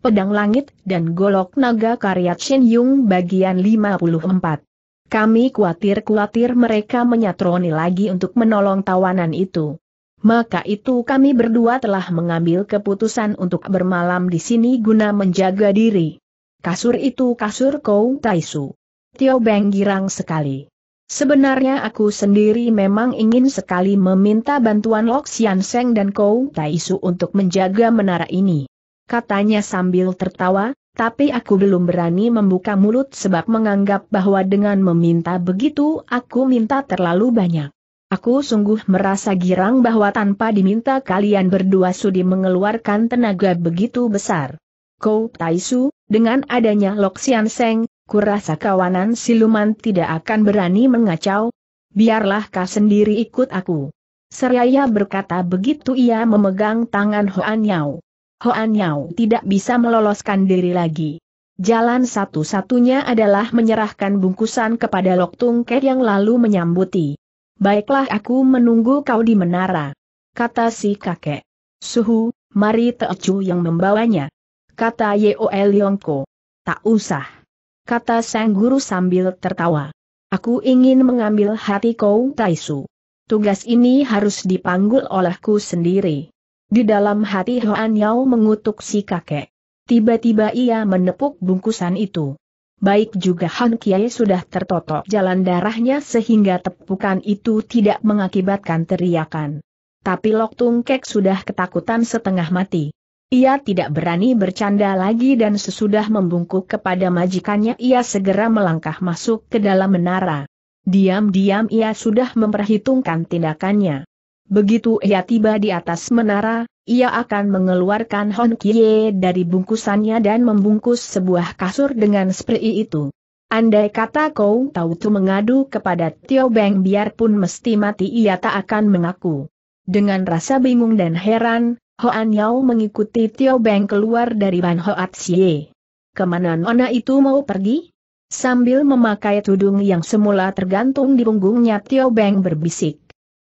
Pedang Langit, dan Golok Naga karya Chin Yung bagian 54. Kami khawatir-khawatir mereka menyatroni lagi untuk menolong tawanan itu. Maka itu kami berdua telah mengambil keputusan untuk bermalam di sini guna menjaga diri. Kasur itu kasur Kou Taisu. Tio Beng girang sekali. Sebenarnya aku sendiri memang ingin sekali meminta bantuan Lok Sian Seng dan Kou Taisu untuk menjaga menara ini katanya sambil tertawa, tapi aku belum berani membuka mulut sebab menganggap bahwa dengan meminta begitu aku minta terlalu banyak. Aku sungguh merasa girang bahwa tanpa diminta kalian berdua sudi mengeluarkan tenaga begitu besar. Kau Taisu, dengan adanya Loxian Seng, kurasa kawanan siluman tidak akan berani mengacau. Biarlah kau sendiri ikut aku. Seraya berkata begitu ia memegang tangan Hoan Yao. Hoan Yao tidak bisa meloloskan diri lagi. Jalan satu-satunya adalah menyerahkan bungkusan kepada Lok Tung Ke yang lalu menyambuti. Baiklah aku menunggu kau di menara. Kata si kakek. Suhu, mari Teocu yang membawanya. Kata Yeoel Yongko. Tak usah. Kata sang guru sambil tertawa. Aku ingin mengambil hati kau Taisu. Tugas ini harus dipanggul olehku sendiri. Di dalam hati Hoan Yao mengutuk si kakek. Tiba-tiba ia menepuk bungkusan itu. Baik juga Han Kiai sudah tertotok jalan darahnya sehingga tepukan itu tidak mengakibatkan teriakan. Tapi Lok Tung Kek sudah ketakutan setengah mati. Ia tidak berani bercanda lagi dan sesudah membungkuk kepada majikannya ia segera melangkah masuk ke dalam menara. Diam-diam ia sudah memperhitungkan tindakannya. Begitu ia tiba di atas menara, ia akan mengeluarkan Hon Kie dari bungkusannya dan membungkus sebuah kasur dengan spray itu. Andai kata kau tahu tu mengadu kepada Tio Beng biarpun mesti mati ia tak akan mengaku. Dengan rasa bingung dan heran, Hoan Yao mengikuti Tio Beng keluar dari Ban Hoat Xie. Kemana Nona itu mau pergi? Sambil memakai tudung yang semula tergantung di punggungnya Tio Beng berbisik.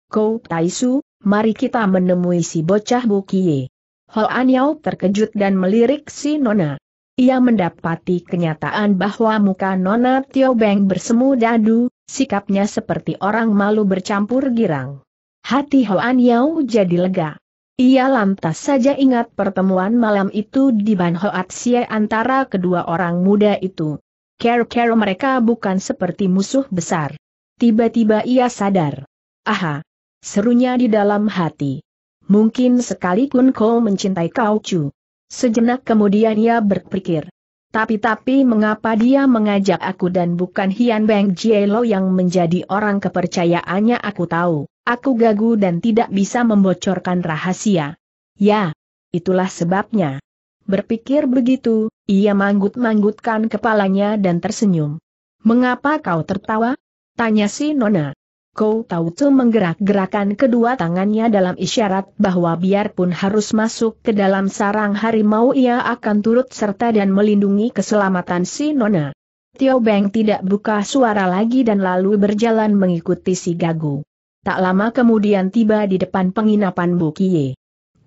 Kou Taisu, mari kita menemui si bocah Bukie. Hoan Anyao terkejut dan melirik si Nona. Ia mendapati kenyataan bahwa muka Nona Tio Beng bersemu dadu, sikapnya seperti orang malu bercampur girang. Hati Hoan Anyao jadi lega. Ia lantas saja ingat pertemuan malam itu di Ban Hoat Xie antara kedua orang muda itu. Care-care mereka bukan seperti musuh besar. Tiba-tiba ia sadar. Aha, Serunya di dalam hati. Mungkin sekalipun kau mencintai Kau Chu. Sejenak kemudian ia berpikir. Tapi-tapi mengapa dia mengajak aku dan bukan Hian Beng Jielo yang menjadi orang kepercayaannya aku tahu. Aku gagu dan tidak bisa membocorkan rahasia. Ya, itulah sebabnya. Berpikir begitu, ia manggut-manggutkan kepalanya dan tersenyum. Mengapa kau tertawa? Tanya si Nona. Kau Tau Tsu menggerak-gerakan kedua tangannya dalam isyarat bahwa biarpun harus masuk ke dalam sarang harimau ia akan turut serta dan melindungi keselamatan si Nona. Tio Beng tidak buka suara lagi dan lalu berjalan mengikuti si Gagu. Tak lama kemudian tiba di depan penginapan Bukie.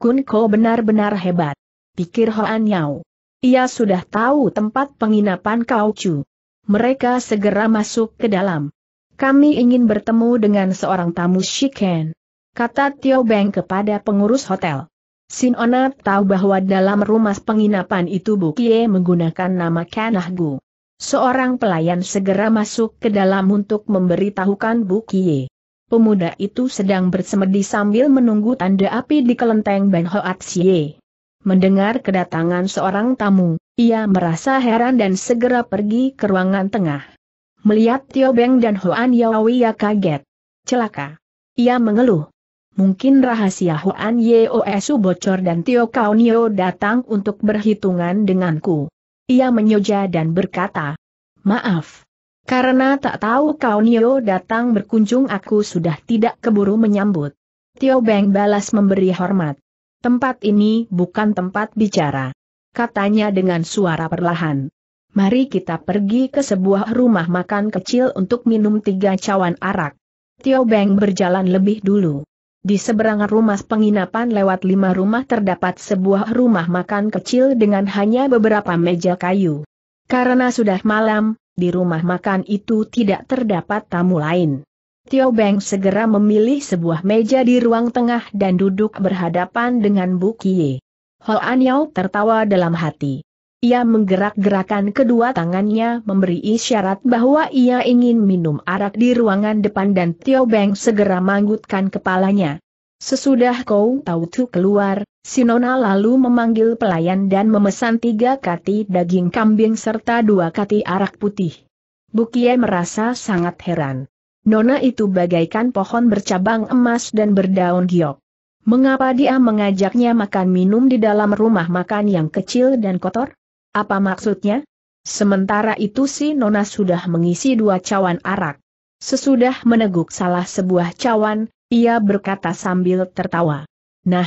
Kun Ko benar-benar hebat. Pikir Hoan Yao. Ia sudah tahu tempat penginapan Kau Chu. Mereka segera masuk ke dalam. Kami ingin bertemu dengan seorang tamu Shiken. Kata Tio Beng kepada pengurus hotel. Sin Sinona tahu bahwa dalam rumah penginapan itu Bukie menggunakan nama Kanahgu. Seorang pelayan segera masuk ke dalam untuk memberitahukan Bukie. Pemuda itu sedang bersemedi sambil menunggu tanda api di kelenteng Ben Hoat Hoatsie. Mendengar kedatangan seorang tamu, ia merasa heran dan segera pergi ke ruangan tengah. Melihat Tio Beng dan Hoan ya kaget. Celaka. Ia mengeluh. Mungkin rahasia Hoan Yeosu bocor dan Tio Nio datang untuk berhitungan denganku. Ia menyoja dan berkata, Maaf. Karena tak tahu Nio datang berkunjung aku sudah tidak keburu menyambut. Tio Beng balas memberi hormat. Tempat ini bukan tempat bicara. Katanya dengan suara perlahan mari kita pergi ke sebuah rumah makan kecil untuk minum tiga cawan arak. Tio Beng berjalan lebih dulu. Di seberang rumah penginapan lewat lima rumah terdapat sebuah rumah makan kecil dengan hanya beberapa meja kayu. Karena sudah malam, di rumah makan itu tidak terdapat tamu lain. Tio Beng segera memilih sebuah meja di ruang tengah dan duduk berhadapan dengan Bu Kie. Hoan Yau tertawa dalam hati. Ia menggerak-gerakan kedua tangannya memberi isyarat bahwa ia ingin minum arak di ruangan depan dan Tio Beng segera manggutkan kepalanya. Sesudah kau tahu tu keluar, Sinona lalu memanggil pelayan dan memesan tiga kati daging kambing serta dua kati arak putih. Bukie merasa sangat heran. Nona itu bagaikan pohon bercabang emas dan berdaun giok. Mengapa dia mengajaknya makan minum di dalam rumah makan yang kecil dan kotor? Apa maksudnya? Sementara itu si Nona sudah mengisi dua cawan arak. Sesudah meneguk salah sebuah cawan, ia berkata sambil tertawa. Nah,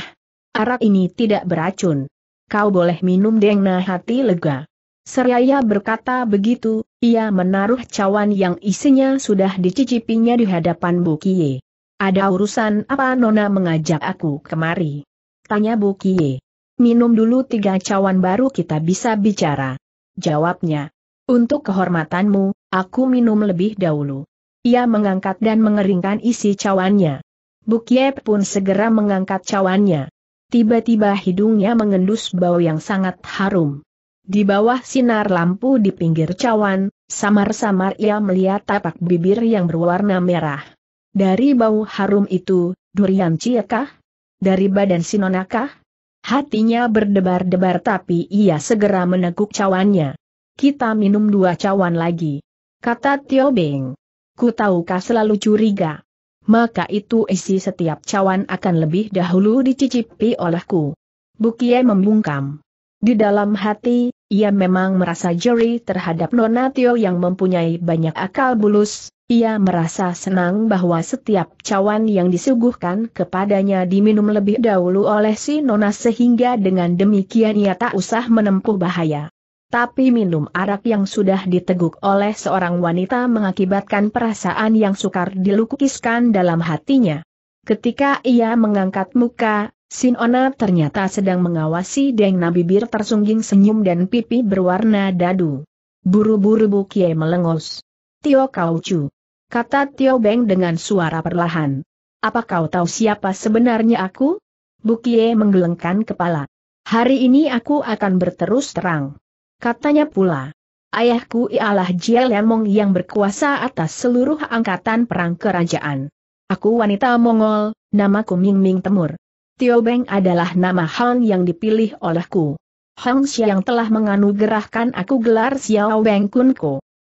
arak ini tidak beracun. Kau boleh minum nah hati lega. Seraya berkata begitu, ia menaruh cawan yang isinya sudah dicicipinya di hadapan Bukie. Ada urusan apa Nona mengajak aku kemari? Tanya Bukie. Minum dulu tiga cawan baru kita bisa bicara. Jawabnya. Untuk kehormatanmu, aku minum lebih dahulu. Ia mengangkat dan mengeringkan isi cawannya. Bukyep pun segera mengangkat cawannya. Tiba-tiba hidungnya mengendus bau yang sangat harum. Di bawah sinar lampu di pinggir cawan, samar-samar ia melihat tapak bibir yang berwarna merah. Dari bau harum itu, durian ciekah? Dari badan sinonakah? Hatinya berdebar-debar tapi ia segera meneguk cawannya. Kita minum dua cawan lagi. Kata Tio Beng. Ku tahu kau selalu curiga. Maka itu isi setiap cawan akan lebih dahulu dicicipi olehku. Bukie membungkam. Di dalam hati, ia memang merasa jeri terhadap Nona Tio yang mempunyai banyak akal bulus. Ia merasa senang bahwa setiap cawan yang disuguhkan kepadanya diminum lebih dahulu oleh si Nona sehingga dengan demikian ia tak usah menempuh bahaya. Tapi minum arak yang sudah diteguk oleh seorang wanita mengakibatkan perasaan yang sukar dilukiskan dalam hatinya. Ketika ia mengangkat muka, Sinona ternyata sedang mengawasi Deng Nabi bibir tersungging senyum dan pipi berwarna dadu. Buru-buru Bukie melengos. Tio Kau Chu. Kata Tio Beng dengan suara perlahan. Apa kau tahu siapa sebenarnya aku? Bukie menggelengkan kepala. Hari ini aku akan berterus terang. Katanya pula. Ayahku ialah Jia Lemong yang berkuasa atas seluruh angkatan perang kerajaan. Aku wanita Mongol, namaku Ming Ming Temur. Tio Beng adalah nama Han yang dipilih olehku. Hang yang telah menganugerahkan aku gelar Xiao Beng Kun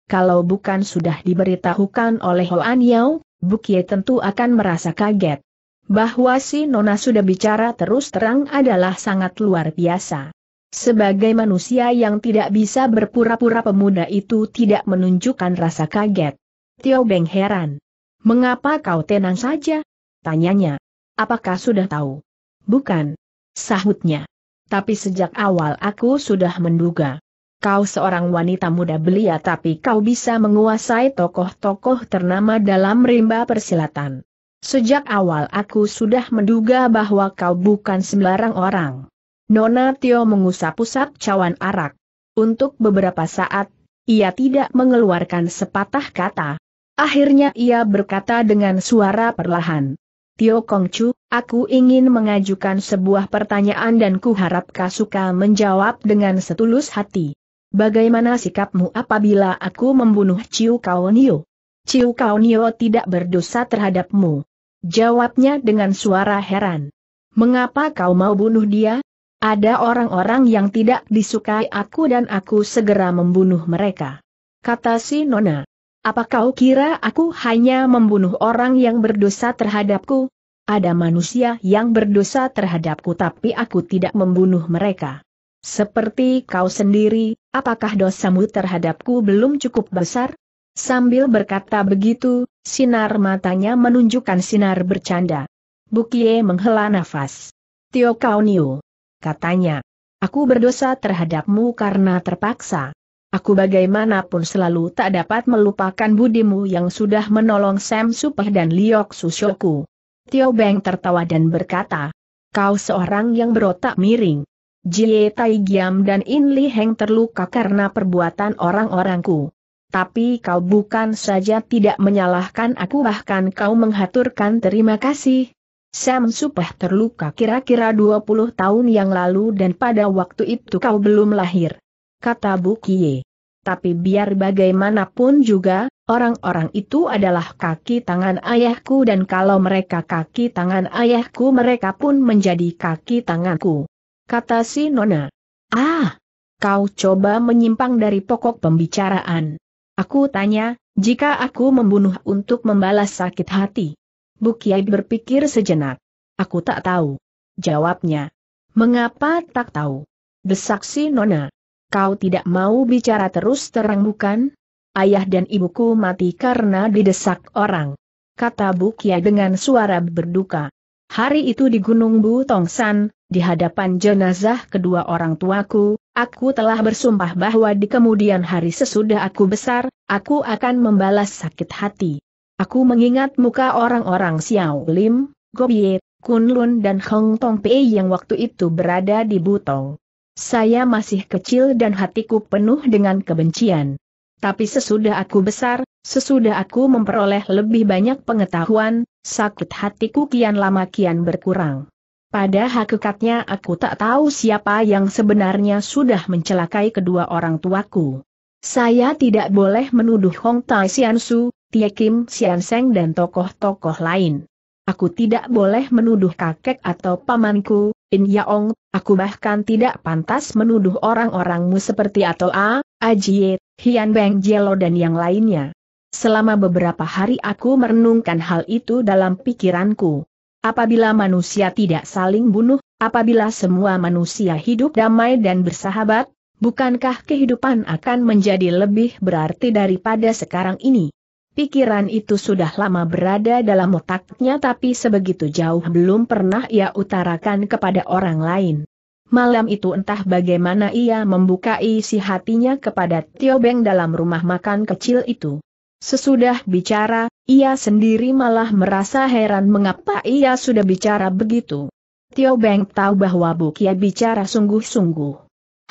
Kalau bukan sudah diberitahukan oleh Hoan Yao, Bukie tentu akan merasa kaget. Bahwa si Nona sudah bicara terus terang adalah sangat luar biasa. Sebagai manusia yang tidak bisa berpura-pura pemuda itu tidak menunjukkan rasa kaget. Tio Beng heran. Mengapa kau tenang saja? Tanyanya. Apakah sudah tahu? Bukan. Sahutnya. Tapi sejak awal aku sudah menduga. Kau seorang wanita muda belia tapi kau bisa menguasai tokoh-tokoh ternama dalam rimba persilatan. Sejak awal aku sudah menduga bahwa kau bukan sembarang orang. Nona Tio mengusap-usap cawan arak. Untuk beberapa saat, ia tidak mengeluarkan sepatah kata. Akhirnya ia berkata dengan suara perlahan, Tio Kongcu, aku ingin mengajukan sebuah pertanyaan dan kuharap Kasuka menjawab dengan setulus hati. Bagaimana sikapmu apabila aku membunuh Ciu Nio? Ciu Nio tidak berdosa terhadapmu. Jawabnya dengan suara heran. Mengapa kau mau bunuh dia? Ada orang-orang yang tidak disukai aku dan aku segera membunuh mereka. Kata si Nona. Apa kau kira aku hanya membunuh orang yang berdosa terhadapku? Ada manusia yang berdosa terhadapku tapi aku tidak membunuh mereka. Seperti kau sendiri, apakah dosamu terhadapku belum cukup besar? Sambil berkata begitu, sinar matanya menunjukkan sinar bercanda. Bukie menghela nafas. Tio Kau Niu. Katanya. Aku berdosa terhadapmu karena terpaksa. Aku bagaimanapun selalu tak dapat melupakan budimu yang sudah menolong Sam Supah dan Liok Susyoku. Tio Beng tertawa dan berkata, Kau seorang yang berotak miring. Jie Tai Giam dan In Li Heng terluka karena perbuatan orang-orangku. Tapi kau bukan saja tidak menyalahkan aku bahkan kau menghaturkan terima kasih. Sam Supah terluka kira-kira 20 tahun yang lalu dan pada waktu itu kau belum lahir kata bu Bukie. Tapi biar bagaimanapun juga, orang-orang itu adalah kaki tangan ayahku dan kalau mereka kaki tangan ayahku mereka pun menjadi kaki tanganku. Kata si Nona. Ah, kau coba menyimpang dari pokok pembicaraan. Aku tanya, jika aku membunuh untuk membalas sakit hati. Bukiai berpikir sejenak. Aku tak tahu. Jawabnya. Mengapa tak tahu? Desak si Nona kau tidak mau bicara terus terang bukan? Ayah dan ibuku mati karena didesak orang. Kata Bukia dengan suara berduka. Hari itu di Gunung Bu Butongsan, di hadapan jenazah kedua orang tuaku, aku telah bersumpah bahwa di kemudian hari sesudah aku besar, aku akan membalas sakit hati. Aku mengingat muka orang-orang Xiao Lim, Gobie, Kunlun dan Hong Tong Pei yang waktu itu berada di Butong. Saya masih kecil dan hatiku penuh dengan kebencian. Tapi sesudah aku besar, sesudah aku memperoleh lebih banyak pengetahuan, sakit hatiku kian lama kian berkurang. Pada hakikatnya aku tak tahu siapa yang sebenarnya sudah mencelakai kedua orang tuaku. Saya tidak boleh menuduh Hong Tai Sian Su, Tie Kim Sian Seng dan tokoh-tokoh lain. Aku tidak boleh menuduh kakek atau pamanku, In Yaong, aku bahkan tidak pantas menuduh orang-orangmu seperti Ato A, Ajie, Hian Beng Jelo dan yang lainnya. Selama beberapa hari aku merenungkan hal itu dalam pikiranku. Apabila manusia tidak saling bunuh, apabila semua manusia hidup damai dan bersahabat, bukankah kehidupan akan menjadi lebih berarti daripada sekarang ini? Pikiran itu sudah lama berada dalam otaknya tapi sebegitu jauh belum pernah ia utarakan kepada orang lain. Malam itu entah bagaimana ia membuka isi hatinya kepada Tio Beng dalam rumah makan kecil itu. Sesudah bicara, ia sendiri malah merasa heran mengapa ia sudah bicara begitu. Tio Beng tahu bahwa Bukia bicara sungguh-sungguh.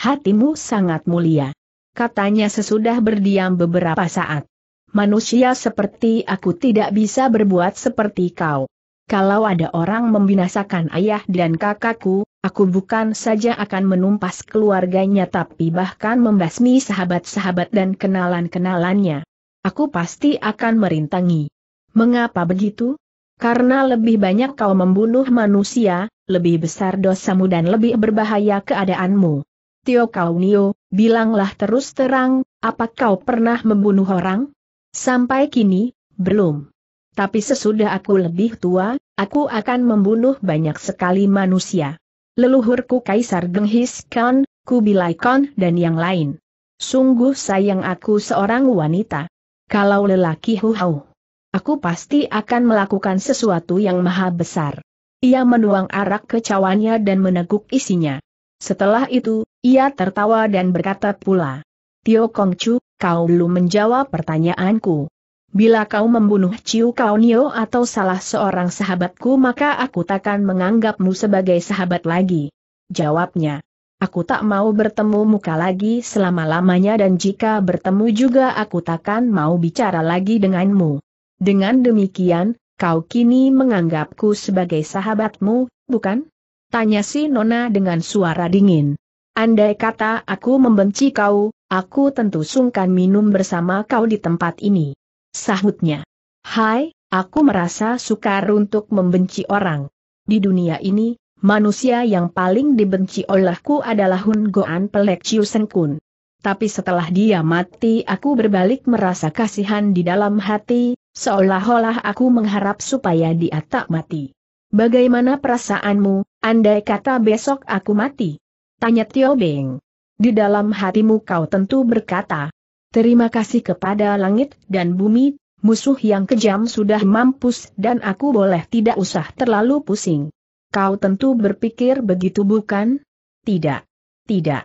Hatimu sangat mulia. Katanya sesudah berdiam beberapa saat manusia seperti aku tidak bisa berbuat seperti kau. Kalau ada orang membinasakan ayah dan kakakku, aku bukan saja akan menumpas keluarganya tapi bahkan membasmi sahabat-sahabat dan kenalan-kenalannya. Aku pasti akan merintangi. Mengapa begitu? Karena lebih banyak kau membunuh manusia, lebih besar dosamu dan lebih berbahaya keadaanmu. Tio Kaunio, bilanglah terus terang, apa kau pernah membunuh orang? Sampai kini, belum. Tapi sesudah aku lebih tua, aku akan membunuh banyak sekali manusia. Leluhurku Kaisar Genghis Khan, Kubilai Khan dan yang lain. Sungguh sayang aku seorang wanita. Kalau lelaki huhau, aku pasti akan melakukan sesuatu yang maha besar. Ia menuang arak ke cawannya dan meneguk isinya. Setelah itu, ia tertawa dan berkata pula, Tio Kongcu, kau belum menjawab pertanyaanku. Bila kau membunuh Ciu Kaonio atau salah seorang sahabatku maka aku takkan menganggapmu sebagai sahabat lagi. Jawabnya. Aku tak mau bertemu muka lagi selama-lamanya dan jika bertemu juga aku takkan mau bicara lagi denganmu. Dengan demikian, kau kini menganggapku sebagai sahabatmu, bukan? Tanya si Nona dengan suara dingin. Andai kata aku membenci kau, aku tentu sungkan minum bersama kau di tempat ini. Sahutnya. Hai, aku merasa sukar untuk membenci orang. Di dunia ini, manusia yang paling dibenci olehku adalah Hun Goan Pelek Chiu Kun. Tapi setelah dia mati aku berbalik merasa kasihan di dalam hati, seolah-olah aku mengharap supaya dia tak mati. Bagaimana perasaanmu, andai kata besok aku mati? Tanya Tio Beng. Di dalam hatimu kau tentu berkata, Terima kasih kepada langit dan bumi, musuh yang kejam sudah mampus dan aku boleh tidak usah terlalu pusing. Kau tentu berpikir begitu bukan? Tidak. Tidak.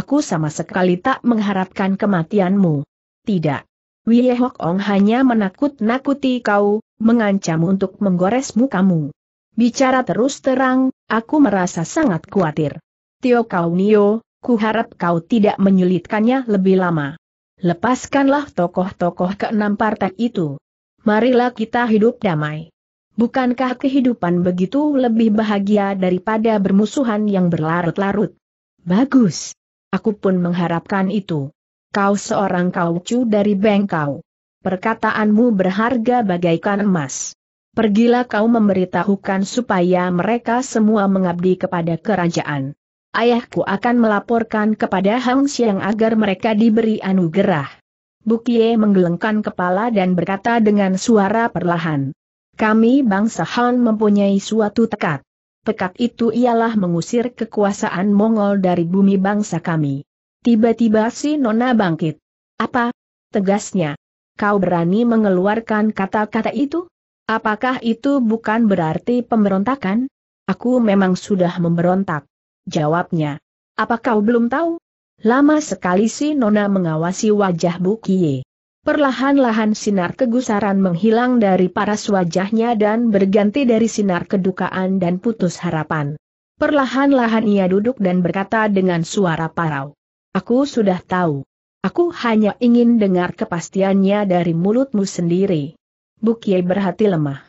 Aku sama sekali tak mengharapkan kematianmu. Tidak. Wie Hok Ong hanya menakut-nakuti kau, mengancam untuk menggores mukamu. Bicara terus terang, aku merasa sangat khawatir. Tio Kau Nio, ku harap kau tidak menyulitkannya lebih lama. Lepaskanlah tokoh-tokoh keenam partai itu. Marilah kita hidup damai. Bukankah kehidupan begitu lebih bahagia daripada bermusuhan yang berlarut-larut? Bagus. Aku pun mengharapkan itu. Kau seorang kaucu dari Bengkau. Perkataanmu berharga bagaikan emas. Pergilah kau memberitahukan supaya mereka semua mengabdi kepada kerajaan ayahku akan melaporkan kepada Hang Xiang agar mereka diberi anugerah. Bukie menggelengkan kepala dan berkata dengan suara perlahan. Kami bangsa Han mempunyai suatu tekad. Tekad itu ialah mengusir kekuasaan Mongol dari bumi bangsa kami. Tiba-tiba si Nona bangkit. Apa? Tegasnya. Kau berani mengeluarkan kata-kata itu? Apakah itu bukan berarti pemberontakan? Aku memang sudah memberontak jawabnya. Apa kau belum tahu? Lama sekali si Nona mengawasi wajah Bukie. Perlahan-lahan sinar kegusaran menghilang dari paras wajahnya dan berganti dari sinar kedukaan dan putus harapan. Perlahan-lahan ia duduk dan berkata dengan suara parau. Aku sudah tahu. Aku hanya ingin dengar kepastiannya dari mulutmu sendiri. Bukie berhati lemah.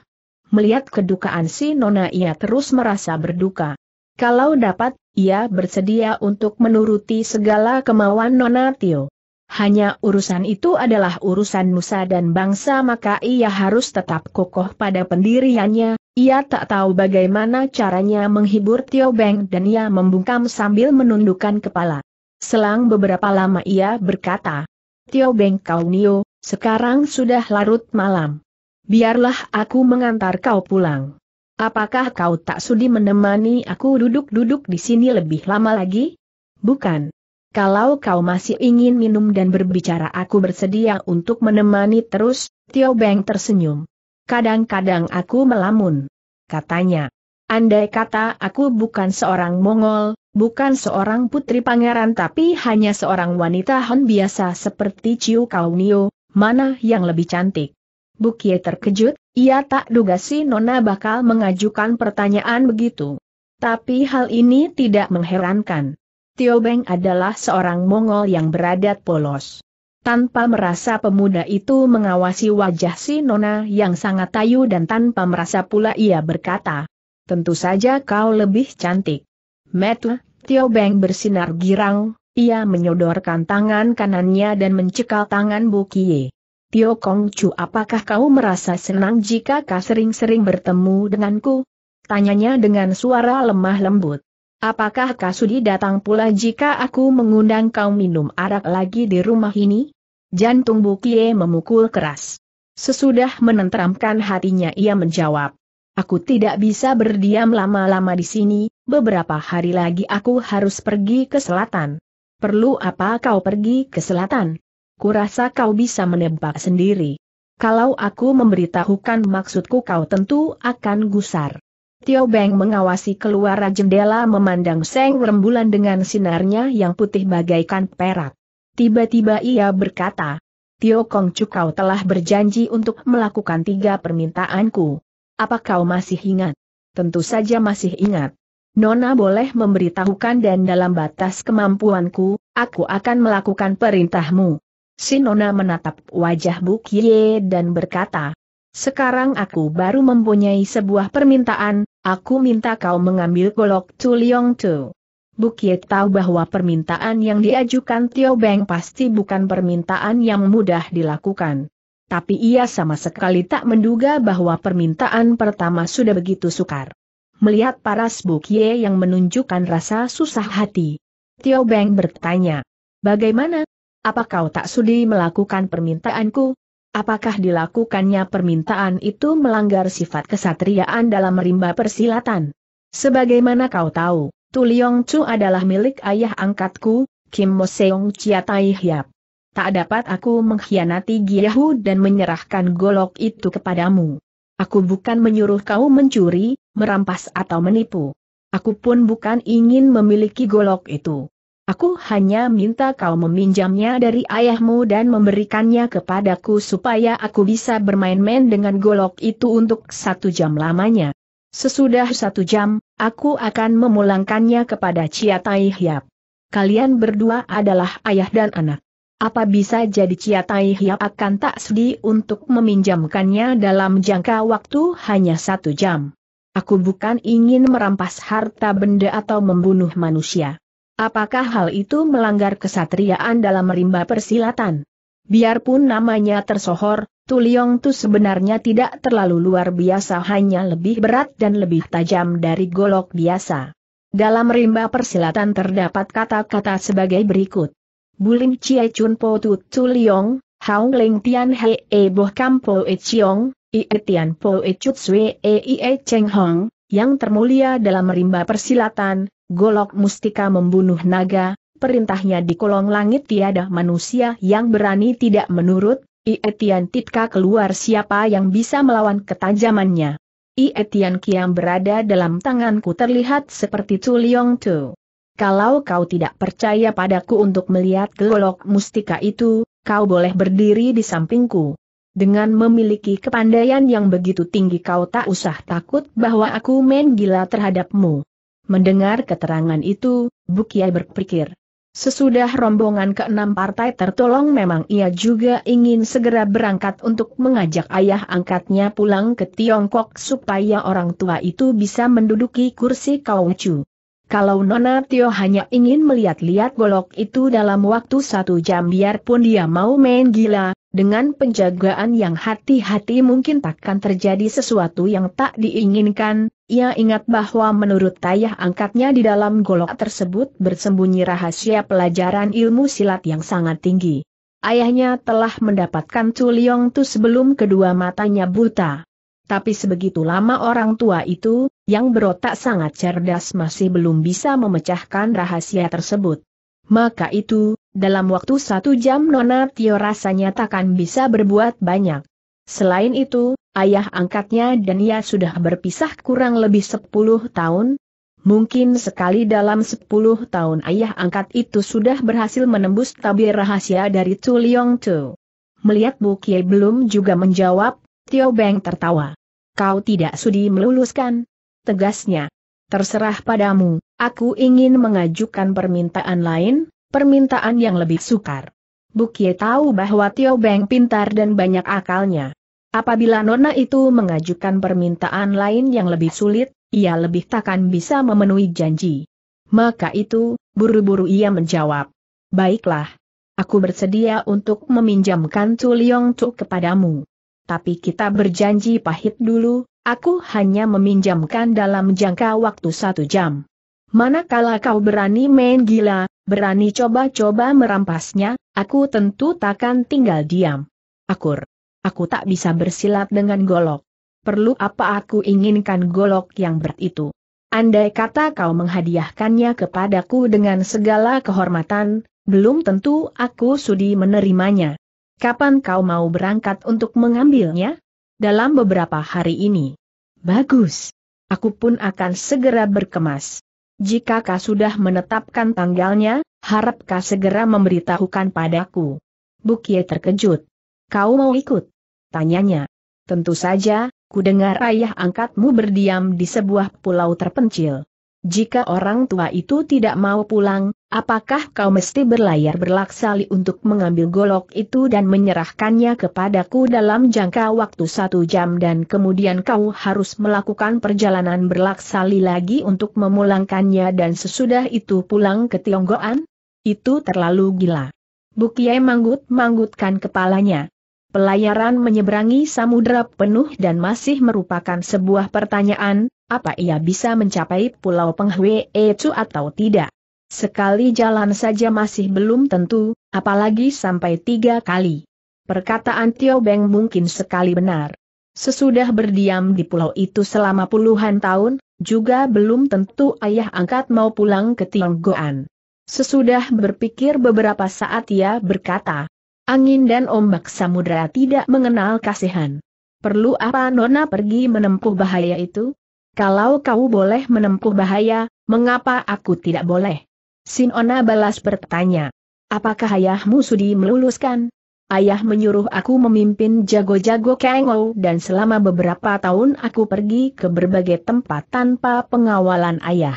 Melihat kedukaan si Nona ia terus merasa berduka. Kalau dapat, ia bersedia untuk menuruti segala kemauan Nona Tio. Hanya urusan itu adalah urusan Nusa dan bangsa maka ia harus tetap kokoh pada pendiriannya, ia tak tahu bagaimana caranya menghibur Tio Beng dan ia membungkam sambil menundukkan kepala. Selang beberapa lama ia berkata, Tio Beng kau Nio, sekarang sudah larut malam. Biarlah aku mengantar kau pulang. Apakah kau tak sudi menemani aku duduk-duduk di sini lebih lama lagi? Bukan. Kalau kau masih ingin minum dan berbicara aku bersedia untuk menemani terus, Tio Beng tersenyum. Kadang-kadang aku melamun. Katanya. Andai kata aku bukan seorang Mongol, bukan seorang putri pangeran tapi hanya seorang wanita hon biasa seperti Ciu Kaunio, mana yang lebih cantik. Bukie terkejut, ia tak duga si Nona bakal mengajukan pertanyaan begitu. Tapi hal ini tidak mengherankan. Tio Beng adalah seorang Mongol yang beradat polos. Tanpa merasa pemuda itu mengawasi wajah si Nona yang sangat tayu dan tanpa merasa pula ia berkata, Tentu saja kau lebih cantik. Metu, Tio Beng bersinar girang, ia menyodorkan tangan kanannya dan mencekal tangan Bukie. Tio Kong Chu apakah kau merasa senang jika kau sering-sering bertemu denganku? Tanyanya dengan suara lemah lembut. Apakah kau sudi datang pula jika aku mengundang kau minum arak lagi di rumah ini? Jantung Bukie memukul keras. Sesudah menenteramkan hatinya ia menjawab. Aku tidak bisa berdiam lama-lama di sini, beberapa hari lagi aku harus pergi ke selatan. Perlu apa kau pergi ke selatan? kurasa kau bisa menebak sendiri. Kalau aku memberitahukan maksudku kau tentu akan gusar. Tio Beng mengawasi keluar jendela memandang seng rembulan dengan sinarnya yang putih bagaikan perak. Tiba-tiba ia berkata, Tio Kong Chu kau telah berjanji untuk melakukan tiga permintaanku. Apa kau masih ingat? Tentu saja masih ingat. Nona boleh memberitahukan dan dalam batas kemampuanku, aku akan melakukan perintahmu. Sinona menatap wajah Ye dan berkata, sekarang aku baru mempunyai sebuah permintaan, aku minta kau mengambil golok Tuliong Tu. Ye tahu bahwa permintaan yang diajukan Tio Beng pasti bukan permintaan yang mudah dilakukan. Tapi ia sama sekali tak menduga bahwa permintaan pertama sudah begitu sukar. Melihat paras Ye yang menunjukkan rasa susah hati. Tio Beng bertanya, bagaimana, apa kau tak sudi melakukan permintaanku? Apakah dilakukannya permintaan itu melanggar sifat kesatriaan dalam rimba persilatan? Sebagaimana kau tahu, Tuliong Chu adalah milik ayah angkatku, Kim Mo Seong Chia Tai Hiap. Tak dapat aku mengkhianati Giyahu dan menyerahkan golok itu kepadamu. Aku bukan menyuruh kau mencuri, merampas atau menipu. Aku pun bukan ingin memiliki golok itu. Aku hanya minta kau meminjamnya dari ayahmu dan memberikannya kepadaku supaya aku bisa bermain-main dengan golok itu untuk satu jam lamanya. Sesudah satu jam, aku akan memulangkannya kepada Chia Tai Hiap. Kalian berdua adalah ayah dan anak. Apa bisa jadi Chia Tai Hiap akan tak sedih untuk meminjamkannya dalam jangka waktu hanya satu jam? Aku bukan ingin merampas harta benda atau membunuh manusia. Apakah hal itu melanggar kesatriaan dalam merimba persilatan? Biarpun namanya tersohor, Tuliong Tu sebenarnya tidak terlalu luar biasa hanya lebih berat dan lebih tajam dari golok biasa. Dalam rimba persilatan terdapat kata-kata sebagai berikut. Bulim Chie Chun Po Tu Liong, Haung Ling Tian He E Boh Kam Po E Chiong, I e Tian Po E Chut Sui E I E Cheng Hong, yang termulia dalam rimba persilatan, Golok Mustika membunuh naga, perintahnya di kolong langit tiada manusia yang berani tidak menurut, Ietian Titka keluar siapa yang bisa melawan ketajamannya. Ietian Kiam berada dalam tanganku terlihat seperti Tu Tu. Kalau kau tidak percaya padaku untuk melihat golok mustika itu, kau boleh berdiri di sampingku. Dengan memiliki kepandaian yang begitu tinggi kau tak usah takut bahwa aku main gila terhadapmu. Mendengar keterangan itu, Bukia berpikir. Sesudah rombongan keenam partai tertolong memang ia juga ingin segera berangkat untuk mengajak ayah angkatnya pulang ke Tiongkok supaya orang tua itu bisa menduduki kursi Kau Chu. Kalau Nona Tio hanya ingin melihat-lihat golok itu dalam waktu satu jam biarpun dia mau main gila, dengan penjagaan yang hati-hati mungkin takkan terjadi sesuatu yang tak diinginkan, ia ingat bahwa menurut tayah angkatnya di dalam golok tersebut bersembunyi rahasia pelajaran ilmu silat yang sangat tinggi. Ayahnya telah mendapatkan Culiong Tu sebelum kedua matanya buta. Tapi sebegitu lama orang tua itu yang berotak sangat cerdas masih belum bisa memecahkan rahasia tersebut. Maka itu, dalam waktu satu jam Nona Tio rasanya takkan bisa berbuat banyak. Selain itu, ayah angkatnya dan ia sudah berpisah kurang lebih sepuluh tahun. Mungkin sekali dalam 10 tahun ayah angkat itu sudah berhasil menembus tabir rahasia dari Tu Liong Tu. Melihat Bu Kie belum juga menjawab, Tio Beng tertawa. Kau tidak sudi meluluskan, tegasnya. Terserah padamu, aku ingin mengajukan permintaan lain, permintaan yang lebih sukar. Bukie tahu bahwa Tio Beng pintar dan banyak akalnya. Apabila Nona itu mengajukan permintaan lain yang lebih sulit, ia lebih takkan bisa memenuhi janji. Maka itu, buru-buru ia menjawab. Baiklah. Aku bersedia untuk meminjamkan Tuliong Tu kepadamu. Tapi kita berjanji pahit dulu, Aku hanya meminjamkan dalam jangka waktu satu jam. Manakala kau berani main gila, berani coba-coba merampasnya, aku tentu takkan tinggal diam. Akur. Aku tak bisa bersilat dengan golok. Perlu apa aku inginkan golok yang berat itu? Andai kata kau menghadiahkannya kepadaku dengan segala kehormatan, belum tentu aku sudi menerimanya. Kapan kau mau berangkat untuk mengambilnya? Dalam beberapa hari ini. Bagus. Aku pun akan segera berkemas. Jika kau sudah menetapkan tanggalnya, harap kau segera memberitahukan padaku. Bukie terkejut. Kau mau ikut? Tanyanya. Tentu saja, ku dengar ayah angkatmu berdiam di sebuah pulau terpencil. Jika orang tua itu tidak mau pulang, apakah kau mesti berlayar berlaksali untuk mengambil golok itu dan menyerahkannya kepadaku dalam jangka waktu satu jam dan kemudian kau harus melakukan perjalanan berlaksali lagi untuk memulangkannya dan sesudah itu pulang ke Tionggoan? Itu terlalu gila. Bukiai manggut-manggutkan kepalanya. Pelayaran menyeberangi samudera penuh dan masih merupakan sebuah pertanyaan, apa ia bisa mencapai pulau Penghwe Ecu atau tidak. Sekali jalan saja masih belum tentu, apalagi sampai tiga kali. Perkataan Tio Beng mungkin sekali benar. Sesudah berdiam di pulau itu selama puluhan tahun, juga belum tentu ayah angkat mau pulang ke Tionggoan. Sesudah berpikir beberapa saat ia berkata, angin dan ombak samudera tidak mengenal kasihan. Perlu apa Nona pergi menempuh bahaya itu? Kalau kau boleh menempuh bahaya, mengapa aku tidak boleh? Sinona balas bertanya. Apakah ayahmu sudi meluluskan? Ayah menyuruh aku memimpin jago-jago Kengou dan selama beberapa tahun aku pergi ke berbagai tempat tanpa pengawalan ayah.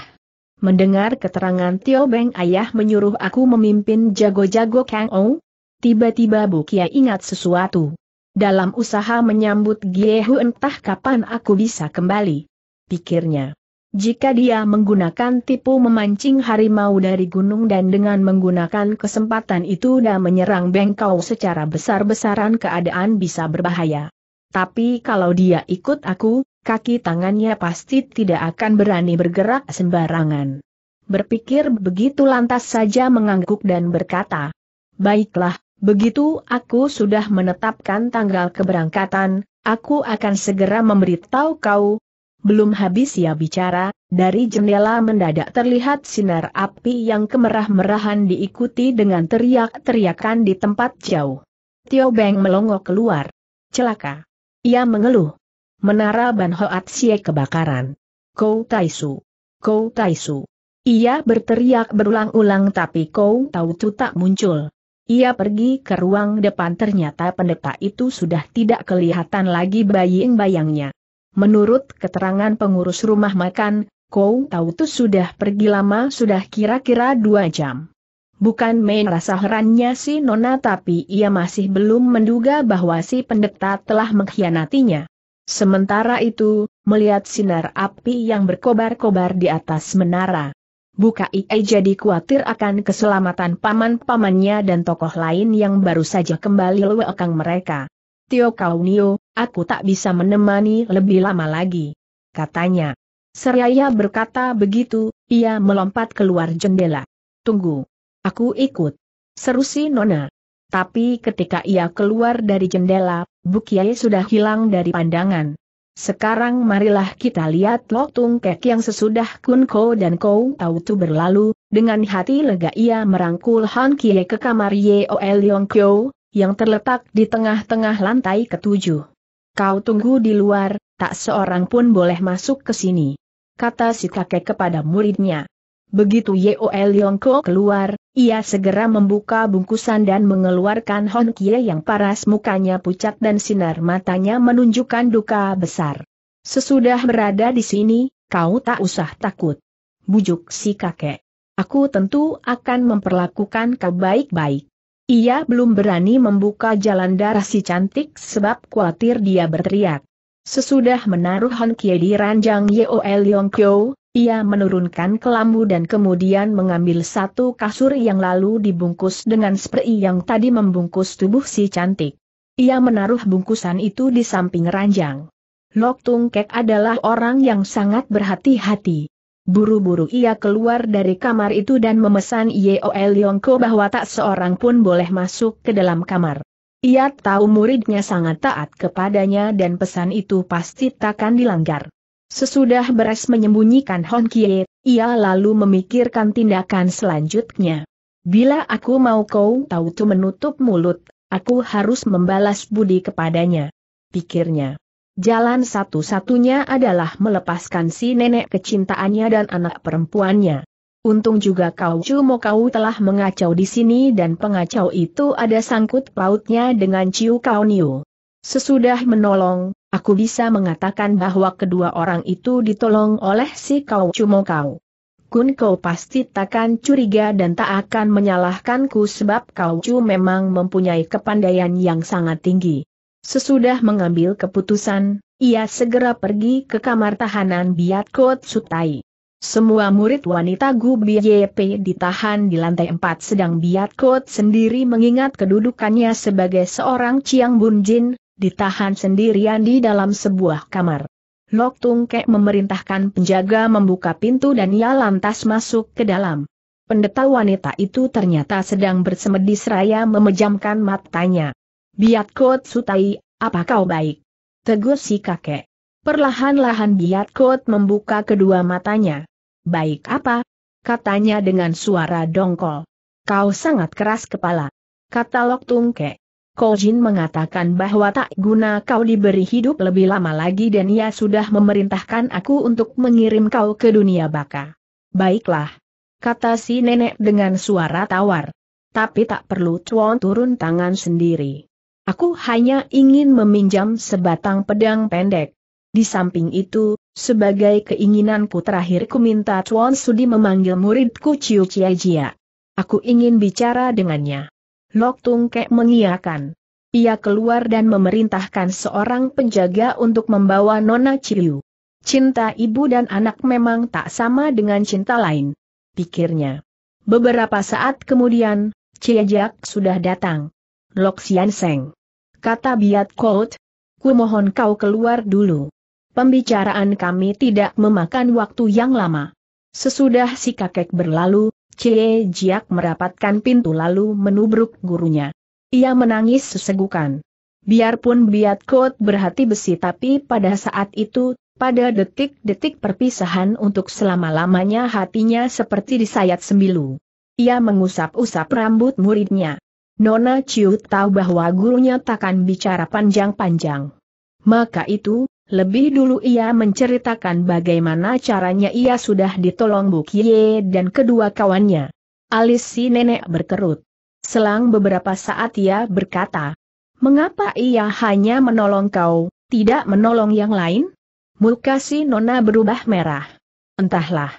Mendengar keterangan Tio Beng ayah menyuruh aku memimpin jago-jago Kengou, tiba-tiba Bukia ingat sesuatu. Dalam usaha menyambut Giehu entah kapan aku bisa kembali pikirnya. Jika dia menggunakan tipu memancing harimau dari gunung dan dengan menggunakan kesempatan itu dan menyerang bengkau secara besar-besaran keadaan bisa berbahaya. Tapi kalau dia ikut aku, kaki tangannya pasti tidak akan berani bergerak sembarangan. Berpikir begitu lantas saja mengangguk dan berkata, Baiklah, begitu aku sudah menetapkan tanggal keberangkatan, aku akan segera memberitahu kau, belum habis ia bicara, dari jendela mendadak terlihat sinar api yang kemerah-merahan diikuti dengan teriak-teriakan di tempat jauh. Tio Beng melongo keluar. Celaka. Ia mengeluh. Menara Ban Hoat Sie kebakaran. Kou Taisu. Kou Taisu. Ia berteriak berulang-ulang tapi Kou Tu tak muncul. Ia pergi ke ruang depan ternyata pendeta itu sudah tidak kelihatan lagi bayang-bayangnya. Menurut keterangan pengurus rumah makan, Kou tuh sudah pergi lama sudah kira-kira dua jam. Bukan main rasa herannya si Nona tapi ia masih belum menduga bahwa si pendeta telah mengkhianatinya. Sementara itu, melihat sinar api yang berkobar-kobar di atas menara. Buka Ie jadi khawatir akan keselamatan paman-pamannya dan tokoh lain yang baru saja kembali lewekang mereka. Tio Kaunio, aku tak bisa menemani lebih lama lagi. Katanya. Seraya berkata begitu, ia melompat keluar jendela. Tunggu. Aku ikut. Seru si Nona. Tapi ketika ia keluar dari jendela, Bukiai sudah hilang dari pandangan. Sekarang marilah kita lihat tung Kek yang sesudah Kun Ko dan Kou Tau Tu berlalu, dengan hati lega ia merangkul Han Kie ke kamar Yeo Yong Kyo, yang terletak di tengah-tengah lantai ketujuh. Kau tunggu di luar, tak seorang pun boleh masuk ke sini. Kata si kakek kepada muridnya. Begitu YOEL Yongko keluar, ia segera membuka bungkusan dan mengeluarkan Kie yang paras mukanya pucat dan sinar matanya menunjukkan duka besar. Sesudah berada di sini, kau tak usah takut. Bujuk si kakek. Aku tentu akan memperlakukan kau baik-baik. Ia belum berani membuka jalan darah si cantik sebab khawatir dia berteriak. Sesudah menaruh Han Kie di ranjang Yeol Yong Kyo, ia menurunkan kelambu dan kemudian mengambil satu kasur yang lalu dibungkus dengan spray yang tadi membungkus tubuh si cantik. Ia menaruh bungkusan itu di samping ranjang. Lok Tung Kek adalah orang yang sangat berhati-hati. Buru-buru ia keluar dari kamar itu dan memesan Yeol Yongko bahwa tak seorang pun boleh masuk ke dalam kamar. Ia tahu muridnya sangat taat kepadanya dan pesan itu pasti takkan dilanggar. Sesudah beres menyembunyikan Hon Kie, ia lalu memikirkan tindakan selanjutnya. Bila aku mau kau tahu tu menutup mulut, aku harus membalas budi kepadanya. Pikirnya. Jalan satu-satunya adalah melepaskan si nenek kecintaannya dan anak perempuannya. Untung juga kau Cumo kau telah mengacau di sini dan pengacau itu ada sangkut pautnya dengan Ciu Kau Niu. Sesudah menolong, aku bisa mengatakan bahwa kedua orang itu ditolong oleh si kau Cumo kau. Kun kau pasti takkan curiga dan tak akan menyalahkanku sebab kau Cu memang mempunyai kepandaian yang sangat tinggi. Sesudah mengambil keputusan, ia segera pergi ke kamar tahanan Biat Kot Sutai. Semua murid wanita Gu BYP ditahan di lantai 4 sedang Biat Kot sendiri mengingat kedudukannya sebagai seorang Chiang Bun Jin, ditahan sendirian di dalam sebuah kamar. Lok Tung Kek memerintahkan penjaga membuka pintu dan ia lantas masuk ke dalam. Pendeta wanita itu ternyata sedang bersemedi seraya memejamkan matanya. Biat Kot Sutai, apa kau baik? Tegur si kakek. Perlahan-lahan Biat Kot membuka kedua matanya. Baik apa? Katanya dengan suara dongkol. Kau sangat keras kepala. Kata Lok Tungke. Kojin mengatakan bahwa tak guna kau diberi hidup lebih lama lagi dan ia sudah memerintahkan aku untuk mengirim kau ke dunia baka. Baiklah. Kata si nenek dengan suara tawar. Tapi tak perlu cuan turun tangan sendiri. Aku hanya ingin meminjam sebatang pedang pendek. Di samping itu, sebagai keinginanku terakhir ku minta Tuan Sudi memanggil muridku Ciu Chia Jia. Aku ingin bicara dengannya. Lok Tung Kek mengiakan. Ia keluar dan memerintahkan seorang penjaga untuk membawa Nona Ciu. Cinta ibu dan anak memang tak sama dengan cinta lain. Pikirnya. Beberapa saat kemudian, Cia Jia sudah datang. Lok Sian Seng. Kata Biat Kout, ku mohon kau keluar dulu. Pembicaraan kami tidak memakan waktu yang lama. Sesudah si kakek berlalu, Cie Jiak merapatkan pintu lalu menubruk gurunya. Ia menangis sesegukan. Biarpun Biat Kout berhati besi tapi pada saat itu, pada detik-detik perpisahan untuk selama-lamanya hatinya seperti disayat sembilu. Ia mengusap-usap rambut muridnya. Nona Ciu tahu bahwa gurunya takkan bicara panjang-panjang. Maka itu, lebih dulu ia menceritakan bagaimana caranya ia sudah ditolong Bu Kie dan kedua kawannya. Alis si nenek berkerut. Selang beberapa saat ia berkata, Mengapa ia hanya menolong kau, tidak menolong yang lain? Muka si Nona berubah merah. Entahlah.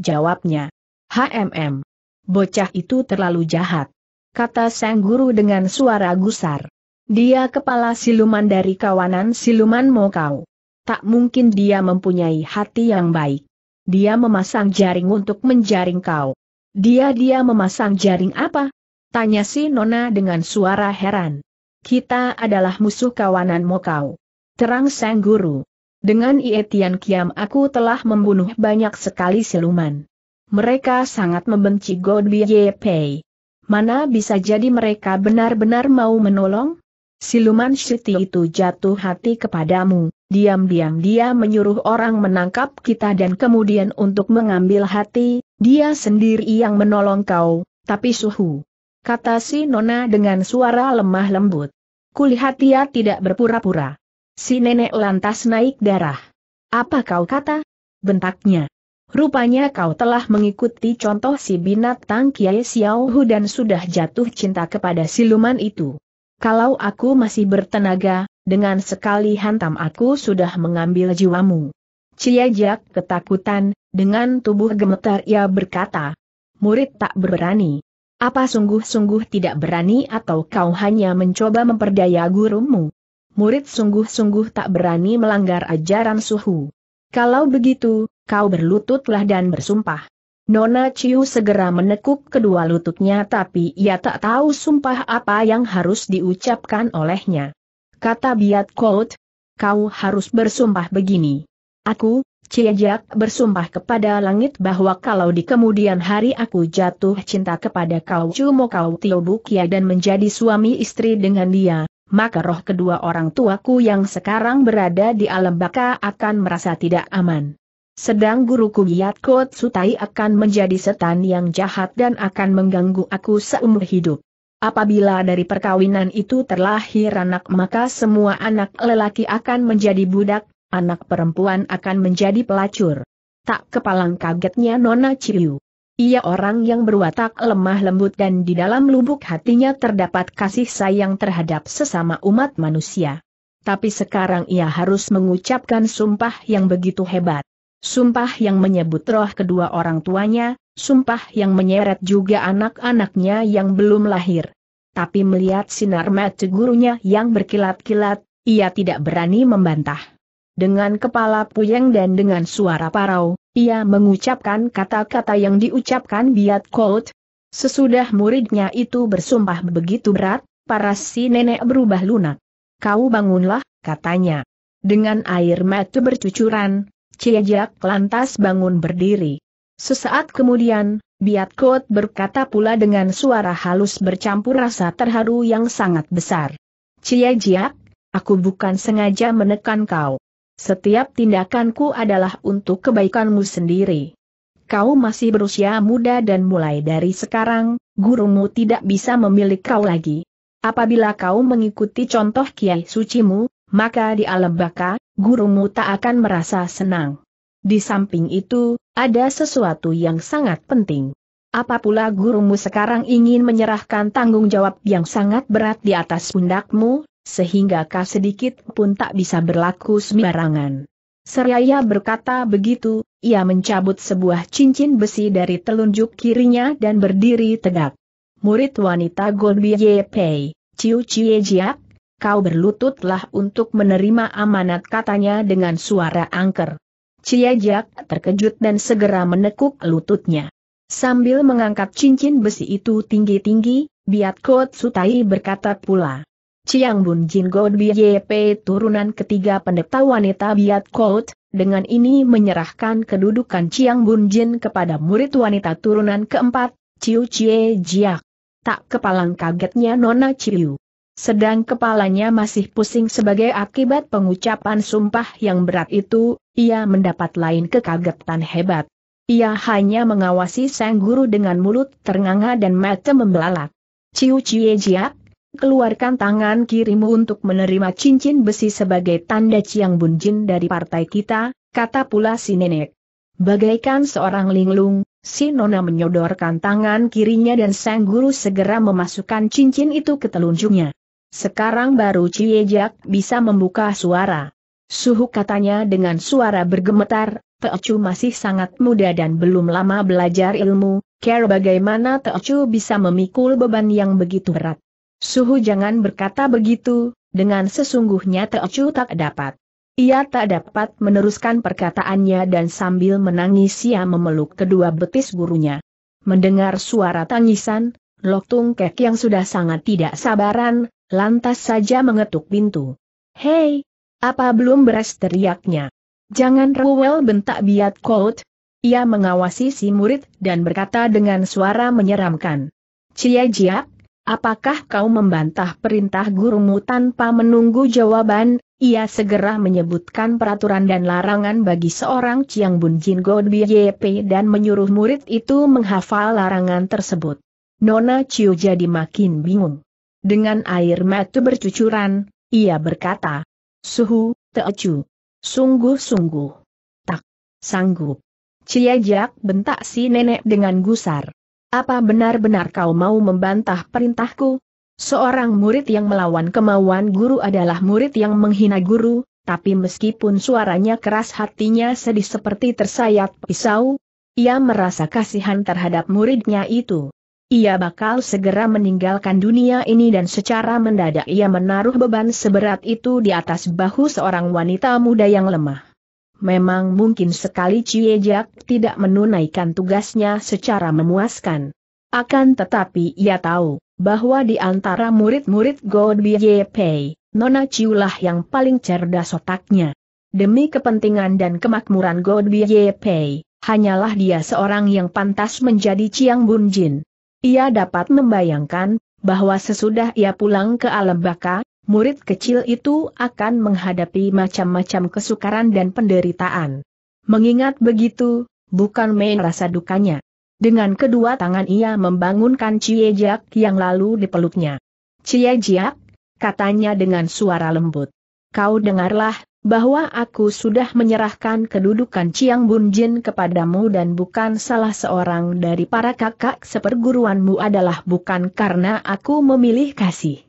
Jawabnya. HMM. Bocah itu terlalu jahat kata sang guru dengan suara gusar. Dia kepala siluman dari kawanan siluman Mokau. Tak mungkin dia mempunyai hati yang baik. Dia memasang jaring untuk menjaring kau. Dia-dia memasang jaring apa? Tanya si Nona dengan suara heran. Kita adalah musuh kawanan Mokau. Terang sang guru. Dengan Ietian Kiam aku telah membunuh banyak sekali siluman. Mereka sangat membenci God Pei mana bisa jadi mereka benar-benar mau menolong? Siluman Siti itu jatuh hati kepadamu, diam-diam dia menyuruh orang menangkap kita dan kemudian untuk mengambil hati, dia sendiri yang menolong kau, tapi suhu. Kata si Nona dengan suara lemah lembut. Kulihat dia tidak berpura-pura. Si nenek lantas naik darah. Apa kau kata? Bentaknya. Rupanya kau telah mengikuti contoh si binatang Kiai Xiaohu dan sudah jatuh cinta kepada siluman itu. Kalau aku masih bertenaga, dengan sekali hantam aku sudah mengambil jiwamu. Ciajak ketakutan, dengan tubuh gemetar ia berkata. Murid tak berani. Apa sungguh-sungguh tidak berani atau kau hanya mencoba memperdaya gurumu? Murid sungguh-sungguh tak berani melanggar ajaran suhu. Kalau begitu, kau berlututlah dan bersumpah. Nona Ciu segera menekuk kedua lututnya tapi ia tak tahu sumpah apa yang harus diucapkan olehnya. Kata Biat Kout, kau harus bersumpah begini. Aku, Ciejak bersumpah kepada langit bahwa kalau di kemudian hari aku jatuh cinta kepada kau Cumo kau Tiobukia dan menjadi suami istri dengan dia, maka roh kedua orang tuaku yang sekarang berada di alam baka akan merasa tidak aman. Sedang guruku Yatko Sutai akan menjadi setan yang jahat dan akan mengganggu aku seumur hidup. Apabila dari perkawinan itu terlahir anak maka semua anak lelaki akan menjadi budak, anak perempuan akan menjadi pelacur. Tak kepalang kagetnya Nona Ciu. Ia orang yang berwatak lemah lembut dan di dalam lubuk hatinya terdapat kasih sayang terhadap sesama umat manusia. Tapi sekarang ia harus mengucapkan sumpah yang begitu hebat. Sumpah yang menyebut roh kedua orang tuanya, sumpah yang menyeret juga anak-anaknya yang belum lahir. Tapi melihat sinar mata gurunya yang berkilat-kilat, ia tidak berani membantah. Dengan kepala puyeng dan dengan suara parau, ia mengucapkan kata-kata yang diucapkan Biat Colt. Sesudah muridnya itu bersumpah begitu berat, para si nenek berubah lunak. Kau bangunlah, katanya. Dengan air mata bercucuran, Ciejak lantas bangun berdiri. Sesaat kemudian, Biatkot berkata pula dengan suara halus bercampur rasa terharu yang sangat besar. Ciejak, aku bukan sengaja menekan kau. Setiap tindakanku adalah untuk kebaikanmu sendiri. Kau masih berusia muda dan mulai dari sekarang, gurumu tidak bisa memilih kau lagi. Apabila kau mengikuti contoh Kiai Sucimu, maka di alam baka, gurumu tak akan merasa senang. Di samping itu, ada sesuatu yang sangat penting. Apa pula gurumu sekarang ingin menyerahkan tanggung jawab yang sangat berat di atas pundakmu, sehingga kau sedikit pun tak bisa berlaku sembarangan. Seraya berkata begitu, ia mencabut sebuah cincin besi dari telunjuk kirinya dan berdiri tegak. Murid wanita Golbiye Pei, Ciu Cie Jiap, kau berlututlah untuk menerima amanat katanya dengan suara angker. Ciajak terkejut dan segera menekuk lututnya. Sambil mengangkat cincin besi itu tinggi-tinggi, Biat Kot Sutai berkata pula. Chiang Bun Jin God BJP turunan ketiga pendeta wanita Biat Kot, dengan ini menyerahkan kedudukan Chiang Bun Jin kepada murid wanita turunan keempat, Ciu Cie Jiak. Tak kepalang kagetnya Nona Ciu. Sedang kepalanya masih pusing sebagai akibat pengucapan sumpah yang berat itu, ia mendapat lain kekagetan hebat. Ia hanya mengawasi sang guru dengan mulut ternganga dan mata membelalak. Ciu Cie Jiak, keluarkan tangan kirimu untuk menerima cincin besi sebagai tanda Ciang Bunjin dari partai kita, kata pula si nenek. Bagaikan seorang linglung, si nona menyodorkan tangan kirinya dan sang guru segera memasukkan cincin itu ke telunjuknya. Sekarang baru Ciejak bisa membuka suara. Suhu katanya dengan suara bergemetar, Teocu masih sangat muda dan belum lama belajar ilmu, care bagaimana Teocu bisa memikul beban yang begitu berat. Suhu jangan berkata begitu, dengan sesungguhnya Teocu tak dapat. Ia tak dapat meneruskan perkataannya dan sambil menangis ia memeluk kedua betis gurunya. Mendengar suara tangisan, Tung Kek yang sudah sangat tidak sabaran, lantas saja mengetuk pintu. Hei! Apa belum beres teriaknya? Jangan rewel bentak biat kout. Ia mengawasi si murid dan berkata dengan suara menyeramkan. Cia Jiak, apakah kau membantah perintah gurumu tanpa menunggu jawaban? Ia segera menyebutkan peraturan dan larangan bagi seorang Ciang Bun Jin God dan menyuruh murid itu menghafal larangan tersebut. Nona Chiu jadi makin bingung. Dengan air mata bercucuran, ia berkata, Suhu, Teochu, Sungguh-sungguh. Tak. Sanggup. Ciajak bentak si nenek dengan gusar. Apa benar-benar kau mau membantah perintahku? Seorang murid yang melawan kemauan guru adalah murid yang menghina guru, tapi meskipun suaranya keras hatinya sedih seperti tersayat pisau, ia merasa kasihan terhadap muridnya itu ia bakal segera meninggalkan dunia ini dan secara mendadak ia menaruh beban seberat itu di atas bahu seorang wanita muda yang lemah. Memang mungkin sekali Ciejak tidak menunaikan tugasnya secara memuaskan. Akan tetapi ia tahu, bahwa di antara murid-murid God Pei, Nona Ciulah yang paling cerdas otaknya. Demi kepentingan dan kemakmuran God Pei, hanyalah dia seorang yang pantas menjadi Ciang Bunjin. Ia dapat membayangkan, bahwa sesudah ia pulang ke alam baka, murid kecil itu akan menghadapi macam-macam kesukaran dan penderitaan. Mengingat begitu, bukan main rasa dukanya. Dengan kedua tangan ia membangunkan Ciejiak yang lalu dipeluknya. Ciejiak, katanya dengan suara lembut. Kau dengarlah, bahwa aku sudah menyerahkan kedudukan Ciang Bunjin kepadamu dan bukan salah seorang dari para kakak seperguruanmu adalah bukan karena aku memilih kasih.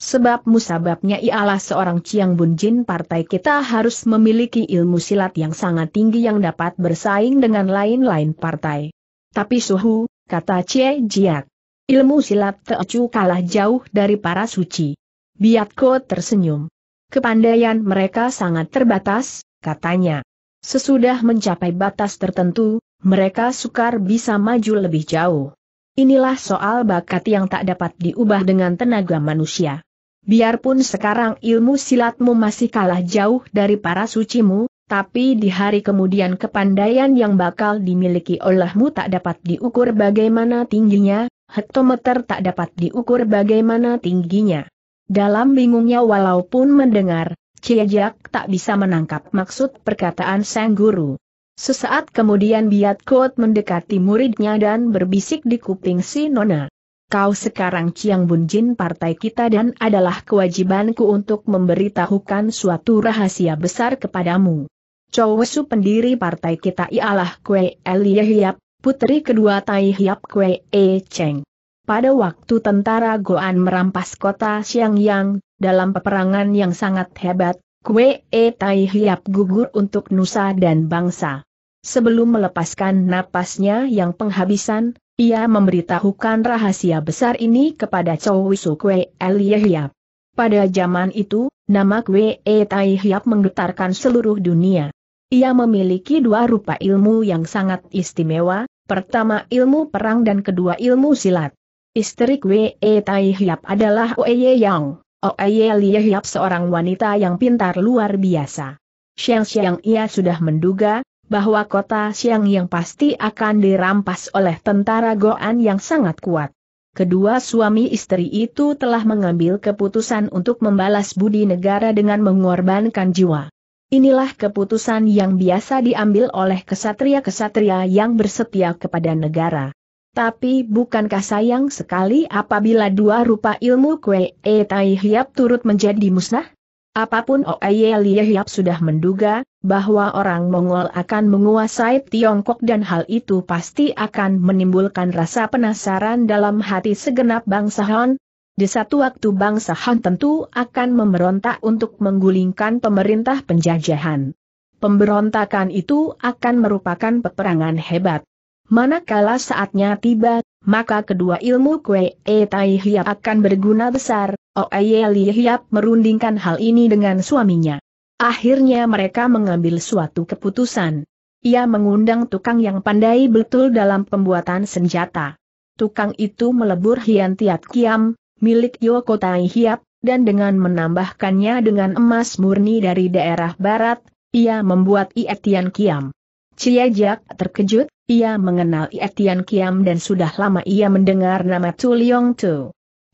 Sebab musababnya ialah seorang Ciang Bunjin partai kita harus memiliki ilmu silat yang sangat tinggi yang dapat bersaing dengan lain-lain partai. Tapi suhu, kata Cie Jiat, Ilmu silat Teocu kalah jauh dari para suci. Biatko tersenyum kepandaian mereka sangat terbatas, katanya. Sesudah mencapai batas tertentu, mereka sukar bisa maju lebih jauh. Inilah soal bakat yang tak dapat diubah dengan tenaga manusia. Biarpun sekarang ilmu silatmu masih kalah jauh dari para sucimu, tapi di hari kemudian kepandaian yang bakal dimiliki olehmu tak dapat diukur bagaimana tingginya, hektometer tak dapat diukur bagaimana tingginya. Dalam bingungnya walaupun mendengar, Ciejak tak bisa menangkap maksud perkataan sang guru. Sesaat kemudian Biat Kot mendekati muridnya dan berbisik di kuping si Nona. Kau sekarang Ciang Bunjin partai kita dan adalah kewajibanku untuk memberitahukan suatu rahasia besar kepadamu. Chowesu pendiri partai kita ialah Kue Eliehyap, putri kedua Tai Hiap Kue E Cheng. Pada waktu tentara Goan merampas kota Xiangyang, dalam peperangan yang sangat hebat, Kue E Tai Hiap gugur untuk nusa dan bangsa. Sebelum melepaskan napasnya yang penghabisan, ia memberitahukan rahasia besar ini kepada Chow Wisu Kue Elie Hiap. Pada zaman itu, nama Kue E Tai Hiap menggetarkan seluruh dunia. Ia memiliki dua rupa ilmu yang sangat istimewa, pertama ilmu perang dan kedua ilmu silat. Istri Wei Tai Hiap adalah Oeye Yang. Oeye Lie Hiap seorang wanita yang pintar luar biasa. Siang-siang ia sudah menduga, bahwa kota Siang yang pasti akan dirampas oleh tentara Goan yang sangat kuat. Kedua suami istri itu telah mengambil keputusan untuk membalas budi negara dengan mengorbankan jiwa. Inilah keputusan yang biasa diambil oleh kesatria-kesatria yang bersetia kepada negara. Tapi bukankah sayang sekali apabila dua rupa ilmu Kwe E Tai Hiap turut menjadi musnah? Apapun Oeye Lie Hiap sudah menduga, bahwa orang Mongol akan menguasai Tiongkok dan hal itu pasti akan menimbulkan rasa penasaran dalam hati segenap bangsa Han. Di satu waktu bangsa Han tentu akan memberontak untuk menggulingkan pemerintah penjajahan. Pemberontakan itu akan merupakan peperangan hebat. Manakala saatnya tiba, maka kedua ilmu Kue E Tai Hiap akan berguna besar, Oeye Li Hiap merundingkan hal ini dengan suaminya. Akhirnya mereka mengambil suatu keputusan. Ia mengundang tukang yang pandai betul dalam pembuatan senjata. Tukang itu melebur Hian Tiat Kiam, milik Yoko Tai Hiap, dan dengan menambahkannya dengan emas murni dari daerah barat, ia membuat Ietian Kiam. Ciajak terkejut, ia mengenal Etian Kiam dan sudah lama ia mendengar nama Tu Tu.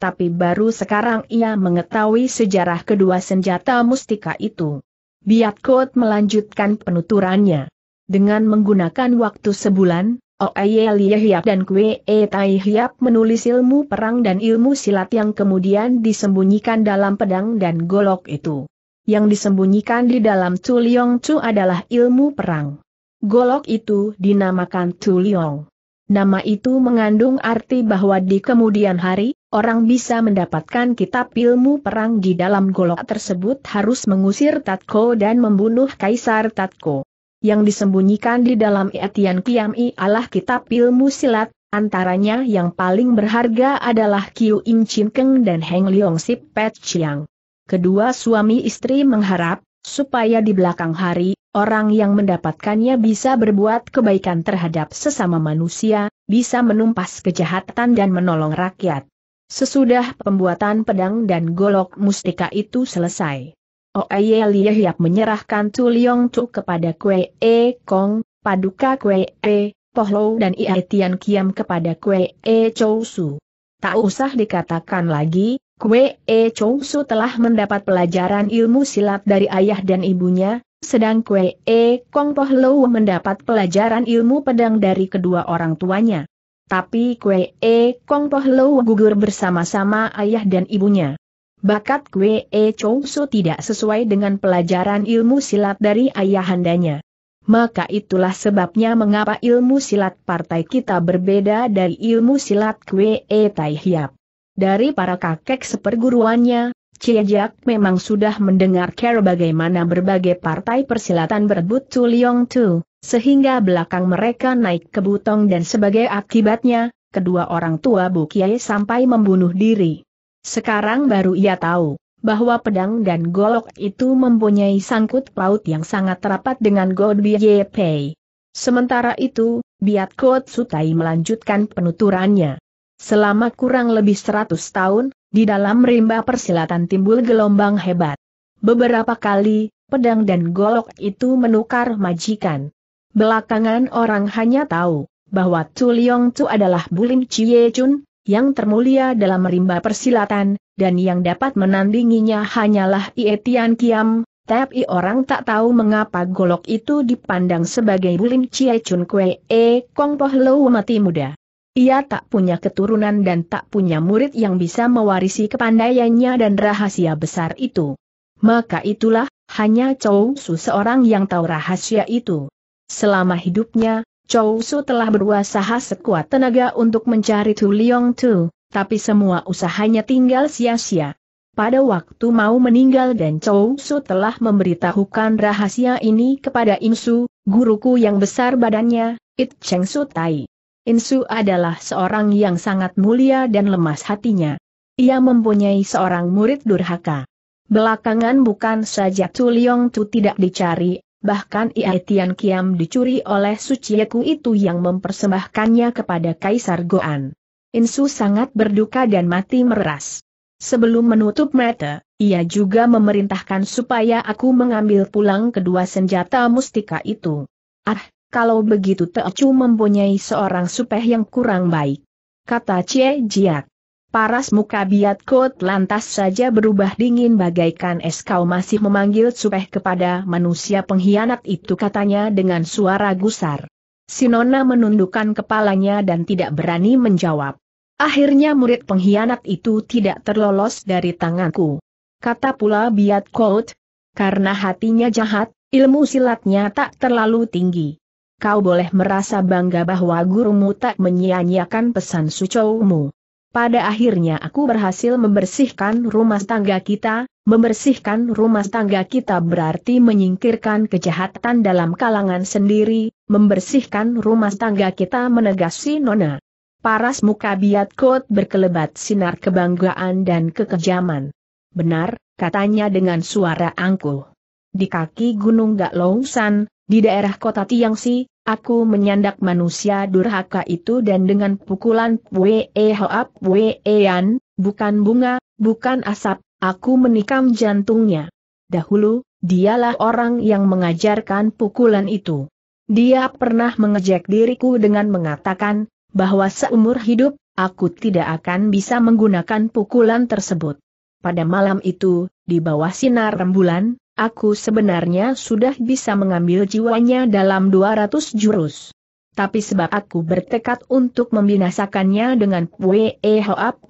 Tapi baru sekarang ia mengetahui sejarah kedua senjata mustika itu. Biatkot melanjutkan penuturannya. Dengan menggunakan waktu sebulan, Oayel Yehyap dan Kwe e Tai Hiap menulis ilmu perang dan ilmu silat yang kemudian disembunyikan dalam pedang dan golok itu. Yang disembunyikan di dalam Chu Tu adalah ilmu perang. Golok itu dinamakan Tuliong. Nama itu mengandung arti bahwa di kemudian hari, orang bisa mendapatkan kitab ilmu perang di dalam golok tersebut harus mengusir Tatko dan membunuh Kaisar Tatko. Yang disembunyikan di dalam Etian Kiam'i adalah kitab ilmu silat, antaranya yang paling berharga adalah Kiu Im Chin Keng dan Heng Leong Sip Pet Chiang. Kedua suami istri mengharap, supaya di belakang hari, orang yang mendapatkannya bisa berbuat kebaikan terhadap sesama manusia, bisa menumpas kejahatan dan menolong rakyat. Sesudah pembuatan pedang dan golok mustika itu selesai, Oye Liyehyap menyerahkan Tu Liong Tu kepada Kwe E Kong, Paduka Kwe E, Pohlo dan Ia Tian Kiam kepada Kwe E Chou Su. Tak usah dikatakan lagi, Kwe E Chou Su telah mendapat pelajaran ilmu silat dari ayah dan ibunya, sedang Kwe E eh, Kong Poh Low mendapat pelajaran ilmu pedang dari kedua orang tuanya. Tapi Kwe E eh, Kong Poh Low gugur bersama-sama ayah dan ibunya. Bakat Kwe E eh, Chow Su tidak sesuai dengan pelajaran ilmu silat dari ayahandanya. Maka itulah sebabnya mengapa ilmu silat partai kita berbeda dari ilmu silat Kwe E Tai Hiap. Dari para kakek seperguruannya, Ciejak memang sudah mendengar cara bagaimana berbagai partai persilatan berebut Tu Liong Tu, sehingga belakang mereka naik ke butong dan sebagai akibatnya, kedua orang tua Bu Kiai sampai membunuh diri. Sekarang baru ia tahu bahwa pedang dan golok itu mempunyai sangkut paut yang sangat rapat dengan God Ye Pei. Sementara itu, Biat Kot Sutai melanjutkan penuturannya. Selama kurang lebih seratus tahun, di dalam rimba persilatan timbul gelombang hebat. Beberapa kali, pedang dan golok itu menukar majikan. Belakangan orang hanya tahu bahwa Tu Liong Tu adalah Bulim Chie Chun, yang termulia dalam rimba persilatan, dan yang dapat menandinginya hanyalah Ie Tian Kiam, tapi orang tak tahu mengapa golok itu dipandang sebagai Bulim Chie Chun Kwe E Kong Poh Lo mati muda. Ia tak punya keturunan dan tak punya murid yang bisa mewarisi kepandaiannya dan rahasia besar itu. Maka itulah, hanya Chou Su seorang yang tahu rahasia itu. Selama hidupnya, Chou Su telah berusaha sekuat tenaga untuk mencari Tu Liong Tu, tapi semua usahanya tinggal sia-sia. Pada waktu mau meninggal dan Chou Su telah memberitahukan rahasia ini kepada Im Su, guruku yang besar badannya, It Cheng Su Tai. Insu adalah seorang yang sangat mulia dan lemas hatinya. Ia mempunyai seorang murid durhaka. Belakangan bukan saja Tuliong Tu tidak dicari, bahkan Ia Tian Kiam dicuri oleh Sucieku itu yang mempersembahkannya kepada Kaisar Goan. Insu sangat berduka dan mati meras. Sebelum menutup mata, ia juga memerintahkan supaya aku mengambil pulang kedua senjata mustika itu. Ah, kalau begitu Teocu mempunyai seorang supeh yang kurang baik. Kata Cie Jiak. Paras muka biat kot lantas saja berubah dingin bagaikan es kau masih memanggil supeh kepada manusia pengkhianat itu katanya dengan suara gusar. Sinona menundukkan kepalanya dan tidak berani menjawab. Akhirnya murid pengkhianat itu tidak terlolos dari tanganku. Kata pula biat kot, karena hatinya jahat, ilmu silatnya tak terlalu tinggi kau boleh merasa bangga bahwa gurumu tak menyia-nyiakan pesan sucowmu. Pada akhirnya aku berhasil membersihkan rumah tangga kita, membersihkan rumah tangga kita berarti menyingkirkan kejahatan dalam kalangan sendiri, membersihkan rumah tangga kita menegasi Nona. Paras muka biat kot berkelebat sinar kebanggaan dan kekejaman. Benar, katanya dengan suara angkuh. Di kaki Gunung Gak Longsan, di daerah kota Tiangsi, aku menyandak manusia durhaka itu dan dengan pukulan Wee e Hoap Weean, bukan bunga, bukan asap, aku menikam jantungnya. Dahulu, dialah orang yang mengajarkan pukulan itu. Dia pernah mengejek diriku dengan mengatakan, bahwa seumur hidup, aku tidak akan bisa menggunakan pukulan tersebut. Pada malam itu, di bawah sinar rembulan, aku sebenarnya sudah bisa mengambil jiwanya dalam 200 jurus. Tapi sebab aku bertekad untuk membinasakannya dengan Pue Hoap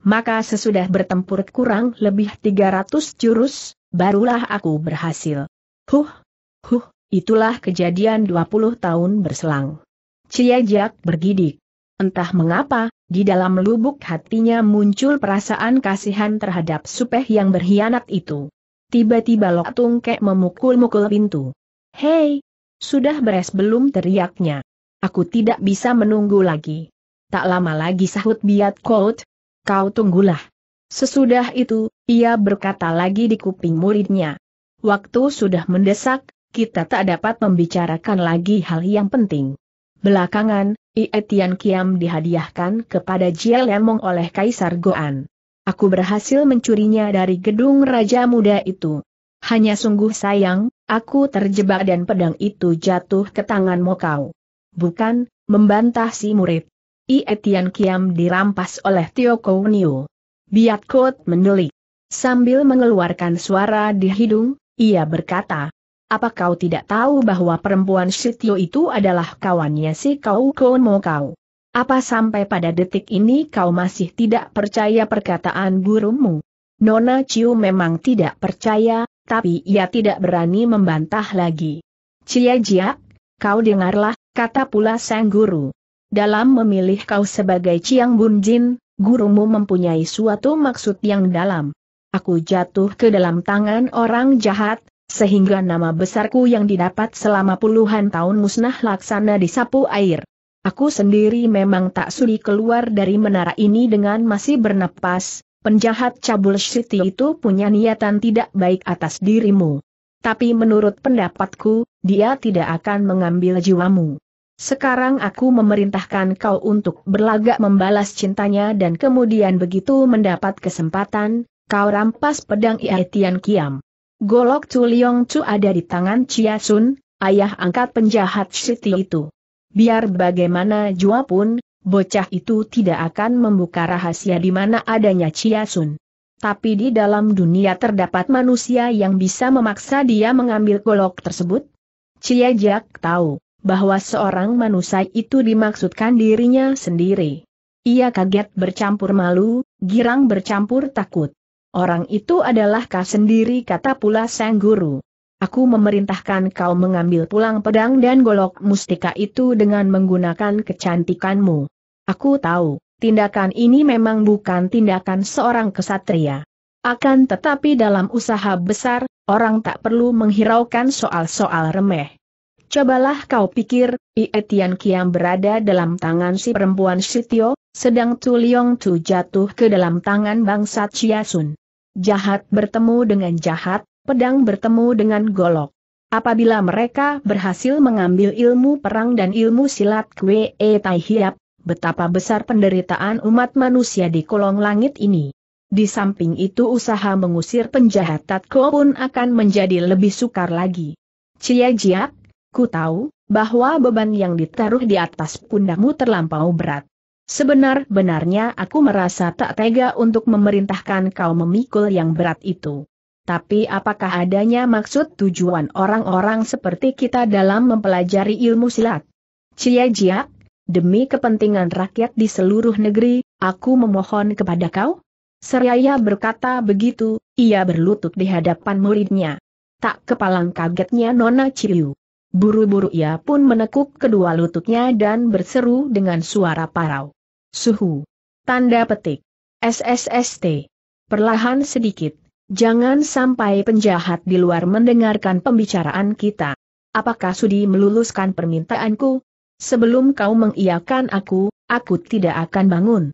maka sesudah bertempur kurang lebih 300 jurus, barulah aku berhasil. Huh, huh, itulah kejadian 20 tahun berselang. Ciajak bergidik. Entah mengapa, di dalam lubuk hatinya muncul perasaan kasihan terhadap supeh yang berkhianat itu. Tiba-tiba Lok Tungke memukul-mukul pintu. Hei! Sudah beres belum teriaknya. Aku tidak bisa menunggu lagi. Tak lama lagi sahut Biat Kout. Kau tunggulah. Sesudah itu, ia berkata lagi di kuping muridnya. Waktu sudah mendesak, kita tak dapat membicarakan lagi hal yang penting. Belakangan, Ietian Kiam dihadiahkan kepada Jie Lemong oleh Kaisar Goan. Aku berhasil mencurinya dari gedung Raja Muda itu. Hanya sungguh sayang, aku terjebak dan pedang itu jatuh ke tangan Mokau. Bukan, membantah si murid. Ietian Kiam dirampas oleh Tio Kounio. Biat Kot mendelik. Sambil mengeluarkan suara di hidung, ia berkata, apa kau tidak tahu bahwa perempuan Sitio itu adalah kawannya si Kau Kou Mokau? Apa sampai pada detik ini kau masih tidak percaya perkataan gurumu? Nona Ciu memang tidak percaya, tapi ia tidak berani membantah lagi. Cia Jia, kau dengarlah, kata pula sang guru. Dalam memilih kau sebagai Ciang Bunjin, gurumu mempunyai suatu maksud yang dalam. Aku jatuh ke dalam tangan orang jahat, sehingga nama besarku yang didapat selama puluhan tahun musnah laksana disapu air. Aku sendiri memang tak sudi keluar dari menara ini dengan masih bernapas, penjahat cabul Siti itu punya niatan tidak baik atas dirimu. Tapi menurut pendapatku, dia tidak akan mengambil jiwamu. Sekarang aku memerintahkan kau untuk berlagak membalas cintanya dan kemudian begitu mendapat kesempatan, kau rampas pedang Ia Tian Kiam. Golok Chu Liong Chu ada di tangan Chia Sun, ayah angkat penjahat Siti itu. Biar bagaimana jua pun, bocah itu tidak akan membuka rahasia di mana adanya Chia Sun. Tapi di dalam dunia terdapat manusia yang bisa memaksa dia mengambil golok tersebut. Chia Jack tahu bahwa seorang manusia itu dimaksudkan dirinya sendiri. Ia kaget bercampur malu, girang bercampur takut. Orang itu adalah kah sendiri kata pula sang guru. Aku memerintahkan kau mengambil pulang pedang dan golok mustika itu dengan menggunakan kecantikanmu. Aku tahu, tindakan ini memang bukan tindakan seorang kesatria. Akan tetapi dalam usaha besar, orang tak perlu menghiraukan soal-soal remeh. Cobalah kau pikir, Ietian Kiam berada dalam tangan si perempuan Sitio, sedang Tu Liong Tu jatuh ke dalam tangan bangsa Chiasun. Jahat bertemu dengan jahat, pedang bertemu dengan golok. Apabila mereka berhasil mengambil ilmu perang dan ilmu silat Kwe e Tai Hiap, betapa besar penderitaan umat manusia di kolong langit ini. Di samping itu usaha mengusir penjahat Tatko pun akan menjadi lebih sukar lagi. Cia Jiak, ku tahu, bahwa beban yang ditaruh di atas pundakmu terlampau berat. Sebenar-benarnya aku merasa tak tega untuk memerintahkan kau memikul yang berat itu. Tapi apakah adanya maksud tujuan orang-orang seperti kita dalam mempelajari ilmu silat? Cia Jia, demi kepentingan rakyat di seluruh negeri, aku memohon kepada kau. Seraya berkata begitu, ia berlutut di hadapan muridnya. Tak kepalang kagetnya Nona Ciu. Buru-buru ia pun menekuk kedua lututnya dan berseru dengan suara parau. Suhu. Tanda petik. SSST. Perlahan sedikit, Jangan sampai penjahat di luar mendengarkan pembicaraan kita. Apakah sudi meluluskan permintaanku? Sebelum kau mengiakan aku, aku tidak akan bangun.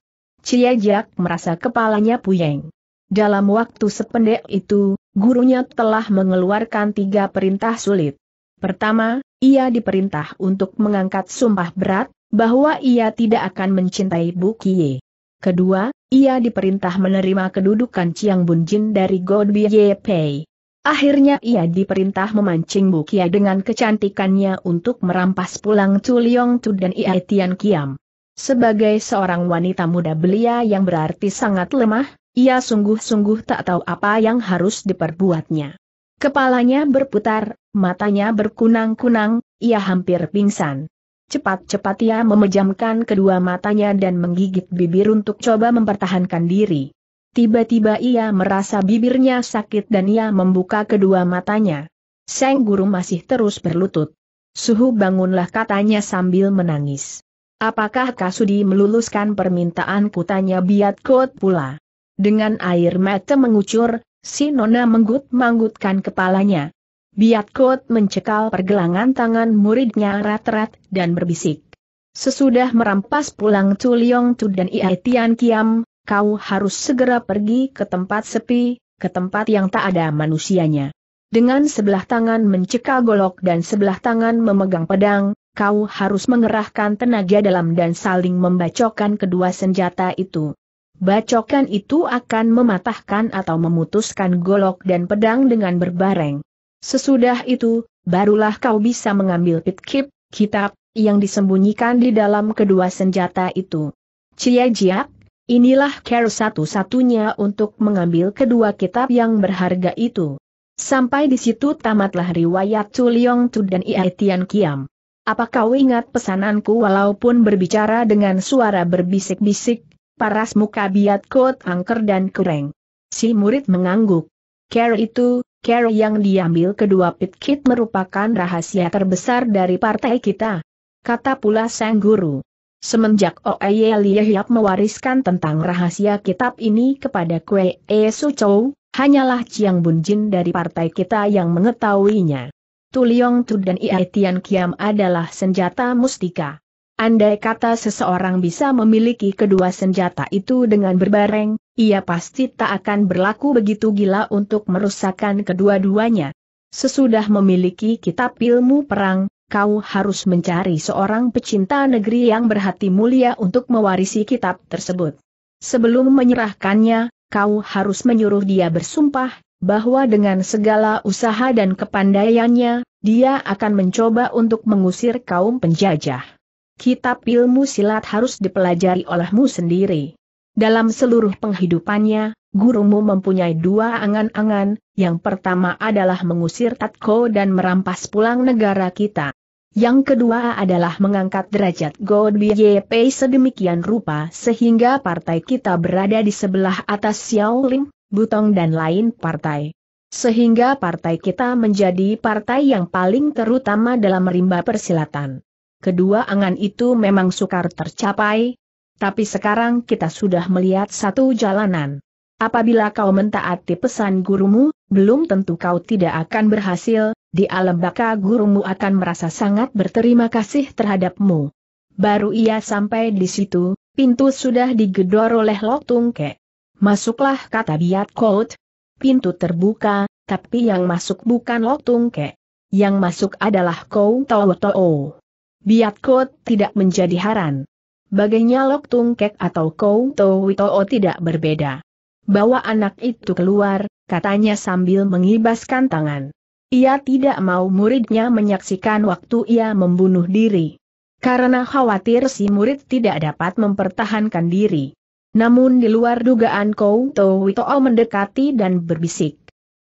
Ciajak merasa kepalanya puyeng. Dalam waktu sependek itu, gurunya telah mengeluarkan tiga perintah sulit. Pertama, ia diperintah untuk mengangkat sumpah berat, bahwa ia tidak akan mencintai Bu Kie. Kedua, ia diperintah menerima kedudukan Chiang Bunjin dari God Ye Pei. Akhirnya ia diperintah memancing Bukia dengan kecantikannya untuk merampas pulang Chuliong Chu dan Ia Tian Kiam. Sebagai seorang wanita muda belia yang berarti sangat lemah, ia sungguh-sungguh tak tahu apa yang harus diperbuatnya. Kepalanya berputar, matanya berkunang-kunang, ia hampir pingsan. Cepat-cepat ia memejamkan kedua matanya dan menggigit bibir untuk coba mempertahankan diri. Tiba-tiba ia merasa bibirnya sakit dan ia membuka kedua matanya. Seng guru masih terus berlutut. Suhu bangunlah katanya sambil menangis. Apakah Kasudi meluluskan permintaan kutanya Biat Kot pula. Dengan air mata mengucur, si Nona menggut-manggutkan kepalanya. Biat Biatkot mencekal pergelangan tangan muridnya rat-rat dan berbisik. Sesudah merampas pulang Tu Liong Tu dan Ia Tian Kiam, kau harus segera pergi ke tempat sepi, ke tempat yang tak ada manusianya. Dengan sebelah tangan mencekal golok dan sebelah tangan memegang pedang, kau harus mengerahkan tenaga dalam dan saling membacokan kedua senjata itu. Bacokan itu akan mematahkan atau memutuskan golok dan pedang dengan berbareng. Sesudah itu, barulah kau bisa mengambil pitkip, kitab, yang disembunyikan di dalam kedua senjata itu. Cia Jiak, inilah care satu-satunya untuk mengambil kedua kitab yang berharga itu. Sampai di situ tamatlah riwayat Chuliong Tu dan Ia Kiam. Apa kau ingat pesananku walaupun berbicara dengan suara berbisik-bisik, paras muka biat kot angker dan kereng? Si murid mengangguk. Care itu, Care yang diambil kedua Pitkit merupakan rahasia terbesar dari partai kita. Kata pula Sang Guru. Semenjak Oeye Liahyap mewariskan tentang rahasia kitab ini kepada Kue E Su Chou, hanyalah Chiang Bunjin dari partai kita yang mengetahuinya. Tuliong Tu dan Iai Tian Kiam adalah senjata mustika. Andai kata seseorang bisa memiliki kedua senjata itu dengan berbareng, ia pasti tak akan berlaku begitu gila untuk merusakkan kedua-duanya. Sesudah memiliki kitab ilmu perang, kau harus mencari seorang pecinta negeri yang berhati mulia untuk mewarisi kitab tersebut. Sebelum menyerahkannya, kau harus menyuruh dia bersumpah bahwa dengan segala usaha dan kepandaiannya, dia akan mencoba untuk mengusir kaum penjajah kitab ilmu silat harus dipelajari olehmu sendiri. Dalam seluruh penghidupannya, gurumu mempunyai dua angan-angan, yang pertama adalah mengusir Tatko dan merampas pulang negara kita. Yang kedua adalah mengangkat derajat Godby YP sedemikian rupa sehingga partai kita berada di sebelah atas Xiaoling, Butong dan lain partai. Sehingga partai kita menjadi partai yang paling terutama dalam rimba persilatan kedua angan itu memang sukar tercapai, tapi sekarang kita sudah melihat satu jalanan. Apabila kau mentaati pesan gurumu, belum tentu kau tidak akan berhasil, di alam baka gurumu akan merasa sangat berterima kasih terhadapmu. Baru ia sampai di situ, pintu sudah digedor oleh Lok Tungke. Masuklah kata Biat Kot. Pintu terbuka, tapi yang masuk bukan Lok Tungke. Yang masuk adalah Kou Tau Tau. Biatkot tidak menjadi haran. Bagainya Lok Tung Kek atau Kou To Witoo tidak berbeda. Bawa anak itu keluar, katanya sambil mengibaskan tangan. Ia tidak mau muridnya menyaksikan waktu ia membunuh diri. Karena khawatir si murid tidak dapat mempertahankan diri. Namun di luar dugaan Kou To Witoo mendekati dan berbisik.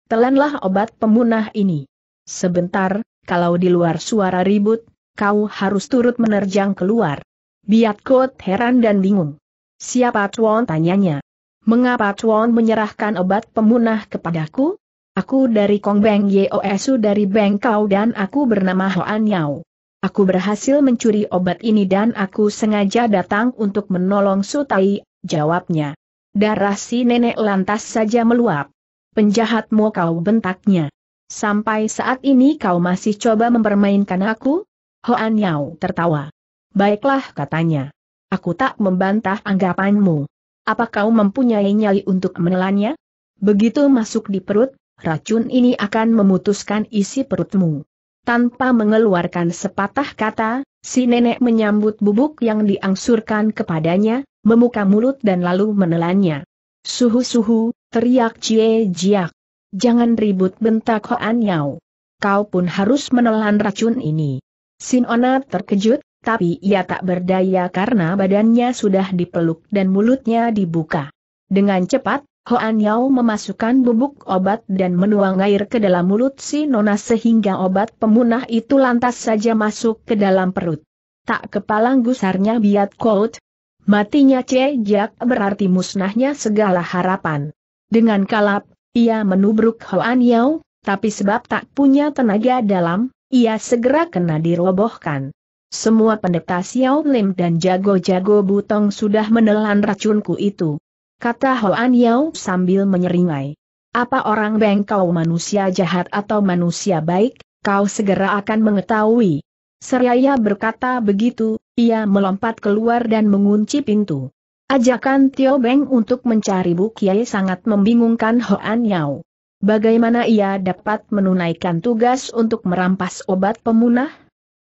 Telanlah obat pemunah ini. Sebentar, kalau di luar suara ribut, kau harus turut menerjang keluar. Biat Kot heran dan bingung. Siapa Chuan tanyanya. Mengapa Chuan menyerahkan obat pemunah kepadaku? Aku dari Kong Beng Yeosu dari Beng Kau dan aku bernama Hoan Yao. Aku berhasil mencuri obat ini dan aku sengaja datang untuk menolong Sutai, jawabnya. Darah si nenek lantas saja meluap. Penjahatmu kau bentaknya. Sampai saat ini kau masih coba mempermainkan aku? Hoan Yao tertawa. Baiklah katanya. Aku tak membantah anggapanmu. Apa kau mempunyai nyali untuk menelannya? Begitu masuk di perut, racun ini akan memutuskan isi perutmu. Tanpa mengeluarkan sepatah kata, si nenek menyambut bubuk yang diangsurkan kepadanya, memuka mulut dan lalu menelannya. Suhu-suhu, teriak Cie Jiak. Jangan ribut bentak Hoan Yao. Kau pun harus menelan racun ini. Sinona terkejut, tapi ia tak berdaya karena badannya sudah dipeluk dan mulutnya dibuka. Dengan cepat, Hoan Yao memasukkan bubuk obat dan menuang air ke dalam mulut si Nona sehingga obat pemunah itu lantas saja masuk ke dalam perut. Tak kepalang gusarnya biat Kout, Matinya Cejak berarti musnahnya segala harapan. Dengan kalap, ia menubruk Hoan Yao, tapi sebab tak punya tenaga dalam, ia segera kena dirobohkan. Semua pendeta Xiao Lim dan jago-jago Butong sudah menelan racunku itu. Kata Hoan Yao sambil menyeringai. Apa orang Beng kau manusia jahat atau manusia baik, kau segera akan mengetahui. Seraya berkata begitu, ia melompat keluar dan mengunci pintu. Ajakan Tio Beng untuk mencari Bu sangat membingungkan Hoan Yao bagaimana ia dapat menunaikan tugas untuk merampas obat pemunah?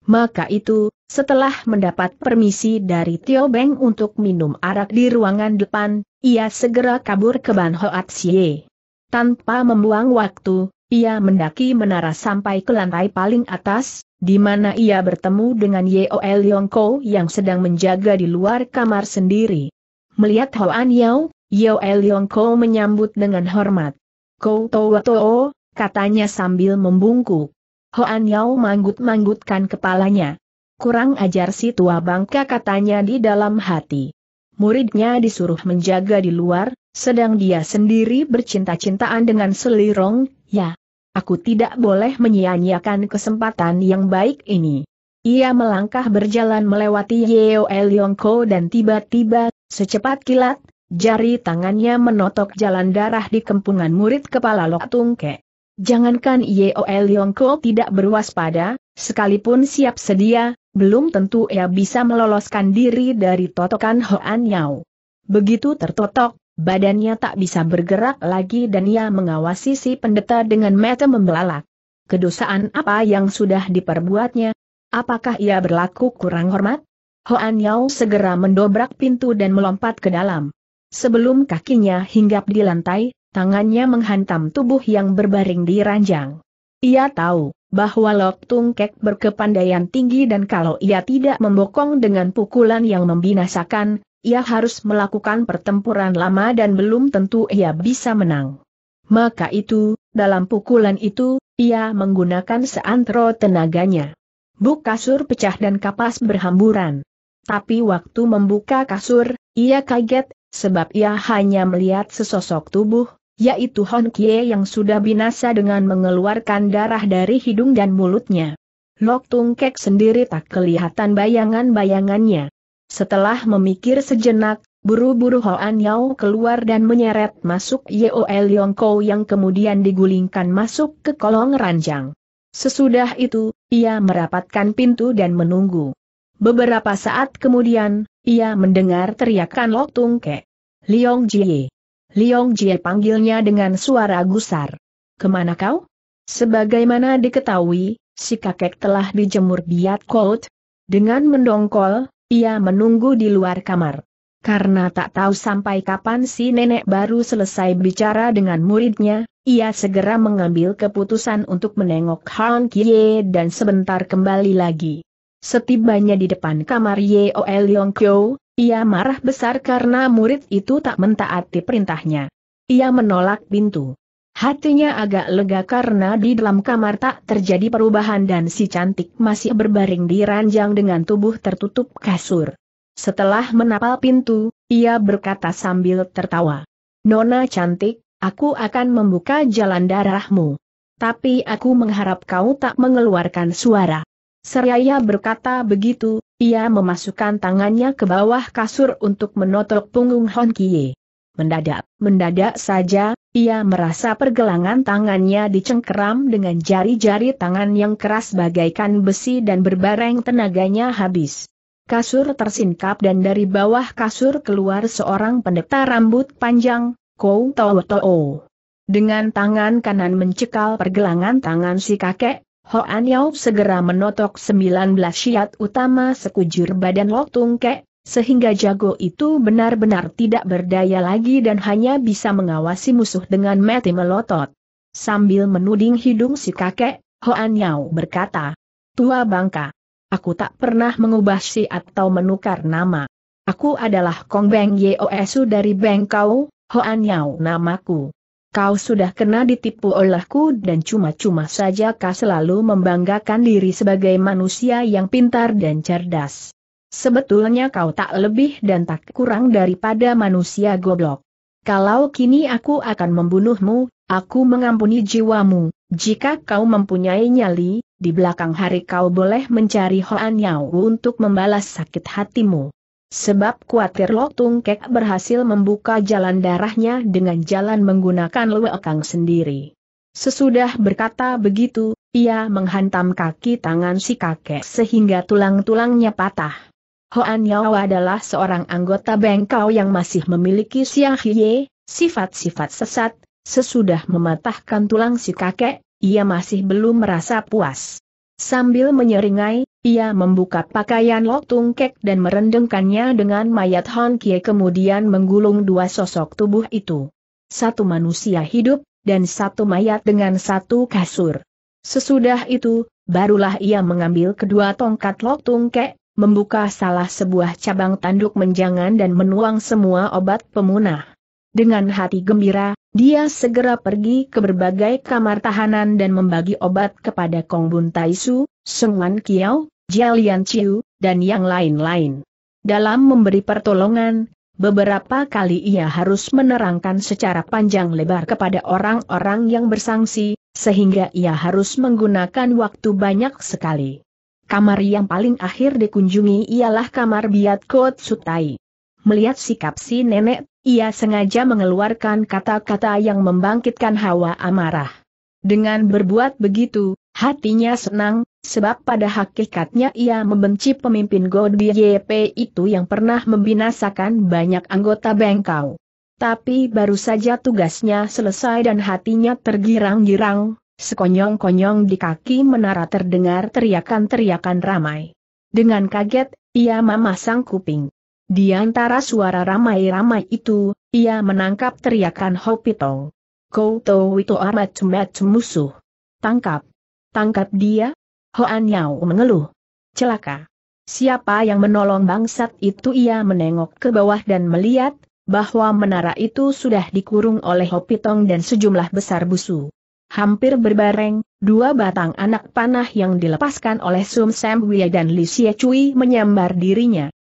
Maka itu, setelah mendapat permisi dari Tio Beng untuk minum arak di ruangan depan, ia segera kabur ke Ban Hoat Xie. Tanpa membuang waktu, ia mendaki menara sampai ke lantai paling atas, di mana ia bertemu dengan Yeo Yongko yang sedang menjaga di luar kamar sendiri. Melihat Hoan Yao, Yeo Yongko menyambut dengan hormat. Kou Toa Too, katanya sambil membungkuk. Hoan Yao manggut-manggutkan kepalanya. Kurang ajar si tua bangka katanya di dalam hati. Muridnya disuruh menjaga di luar, sedang dia sendiri bercinta-cintaan dengan selirong, ya. Aku tidak boleh menyia-nyiakan kesempatan yang baik ini. Ia melangkah berjalan melewati Yeo Eliongko dan tiba-tiba, secepat kilat, Jari tangannya menotok jalan darah di kempungan murid kepala Lok Tungke. Jangankan Yeo Yongko tidak berwaspada, sekalipun siap sedia, belum tentu ia bisa meloloskan diri dari totokan Hoan Yao. Begitu tertotok, badannya tak bisa bergerak lagi dan ia mengawasi si pendeta dengan mata membelalak. Kedosaan apa yang sudah diperbuatnya? Apakah ia berlaku kurang hormat? Hoan Yao segera mendobrak pintu dan melompat ke dalam. Sebelum kakinya hinggap di lantai, tangannya menghantam tubuh yang berbaring di ranjang. Ia tahu bahwa Lok Tung Kek berkepandaian tinggi dan kalau ia tidak membokong dengan pukulan yang membinasakan, ia harus melakukan pertempuran lama dan belum tentu ia bisa menang. Maka itu, dalam pukulan itu, ia menggunakan seantero tenaganya. Buk kasur pecah dan kapas berhamburan. Tapi waktu membuka kasur, ia kaget, sebab ia hanya melihat sesosok tubuh, yaitu Hon Kie yang sudah binasa dengan mengeluarkan darah dari hidung dan mulutnya. Lok Tung Kek sendiri tak kelihatan bayangan-bayangannya. Setelah memikir sejenak, buru-buru Hoan Yao keluar dan menyeret masuk Yeol Yongko yang kemudian digulingkan masuk ke kolong ranjang. Sesudah itu, ia merapatkan pintu dan menunggu. Beberapa saat kemudian, ia mendengar teriakan Lok Tung Ke. Liong Jie. Liong Jie panggilnya dengan suara gusar. Kemana kau? Sebagaimana diketahui, si kakek telah dijemur biat kout. Dengan mendongkol, ia menunggu di luar kamar. Karena tak tahu sampai kapan si nenek baru selesai bicara dengan muridnya, ia segera mengambil keputusan untuk menengok Han Kie dan sebentar kembali lagi. Setibanya di depan kamar Yeo Leong Kyo, ia marah besar karena murid itu tak mentaati perintahnya. Ia menolak pintu. Hatinya agak lega karena di dalam kamar tak terjadi perubahan dan si cantik masih berbaring di ranjang dengan tubuh tertutup kasur. Setelah menapal pintu, ia berkata sambil tertawa. Nona cantik, aku akan membuka jalan darahmu. Tapi aku mengharap kau tak mengeluarkan suara. Seraya berkata begitu, ia memasukkan tangannya ke bawah kasur untuk menotok punggung Hon Kie. Mendadak, mendadak saja, ia merasa pergelangan tangannya dicengkeram dengan jari-jari tangan yang keras bagaikan besi dan berbareng tenaganya habis. Kasur tersingkap dan dari bawah kasur keluar seorang pendeta rambut panjang, Kou Tau Tau. Dengan tangan kanan mencekal pergelangan tangan si kakek, Hoan Yao segera menotok 19 syiat utama sekujur badan Lok Tung Kek, sehingga jago itu benar-benar tidak berdaya lagi dan hanya bisa mengawasi musuh dengan mati melotot. Sambil menuding hidung si kakek, Hoan Yao berkata, Tua bangka, aku tak pernah mengubah si atau menukar nama. Aku adalah Kong Beng Yeosu dari Bengkau, Hoan Yao namaku kau sudah kena ditipu olehku dan cuma-cuma saja kau selalu membanggakan diri sebagai manusia yang pintar dan cerdas. Sebetulnya kau tak lebih dan tak kurang daripada manusia goblok. Kalau kini aku akan membunuhmu, aku mengampuni jiwamu, jika kau mempunyai nyali, di belakang hari kau boleh mencari Hoan Yao untuk membalas sakit hatimu. Sebab kuatir Tung Kek berhasil membuka jalan darahnya dengan jalan menggunakan Kang sendiri. Sesudah berkata begitu, ia menghantam kaki tangan si kakek sehingga tulang-tulangnya patah. Hoan Yao adalah seorang anggota bengkau yang masih memiliki siang hiye, sifat-sifat sesat, sesudah mematahkan tulang si kakek, ia masih belum merasa puas. Sambil menyeringai, ia membuka pakaian Lok Tung Kek dan merendengkannya dengan mayat Hon Kie kemudian menggulung dua sosok tubuh itu. Satu manusia hidup, dan satu mayat dengan satu kasur. Sesudah itu, barulah ia mengambil kedua tongkat Lok Tung Kek, membuka salah sebuah cabang tanduk menjangan dan menuang semua obat pemunah. Dengan hati gembira, dia segera pergi ke berbagai kamar tahanan dan membagi obat kepada Kong Su, Taisu, Sengwan Kiao, Jialian Chiu, dan yang lain-lain. Dalam memberi pertolongan, beberapa kali ia harus menerangkan secara panjang lebar kepada orang-orang yang bersangsi, sehingga ia harus menggunakan waktu banyak sekali. Kamar yang paling akhir dikunjungi ialah kamar Biat Kot Sutai. Melihat sikap si nenek, ia sengaja mengeluarkan kata-kata yang membangkitkan hawa amarah. Dengan berbuat begitu, Hatinya senang, sebab pada hakikatnya ia membenci pemimpin Godi YP itu yang pernah membinasakan banyak anggota bengkau. Tapi baru saja tugasnya selesai dan hatinya tergirang-girang, sekonyong-konyong di kaki menara terdengar teriakan-teriakan ramai. Dengan kaget, ia memasang kuping. Di antara suara ramai-ramai itu, ia menangkap teriakan Hopitong. Kau tahu itu amat cemat musuh. Tangkap. Tangkap dia? Hoan Yao mengeluh. Celaka. Siapa yang menolong bangsat itu ia menengok ke bawah dan melihat, bahwa menara itu sudah dikurung oleh Hopitong dan sejumlah besar busu. Hampir berbareng, dua batang anak panah yang dilepaskan oleh Sum Sam Wia dan Li Xie Cui menyambar dirinya.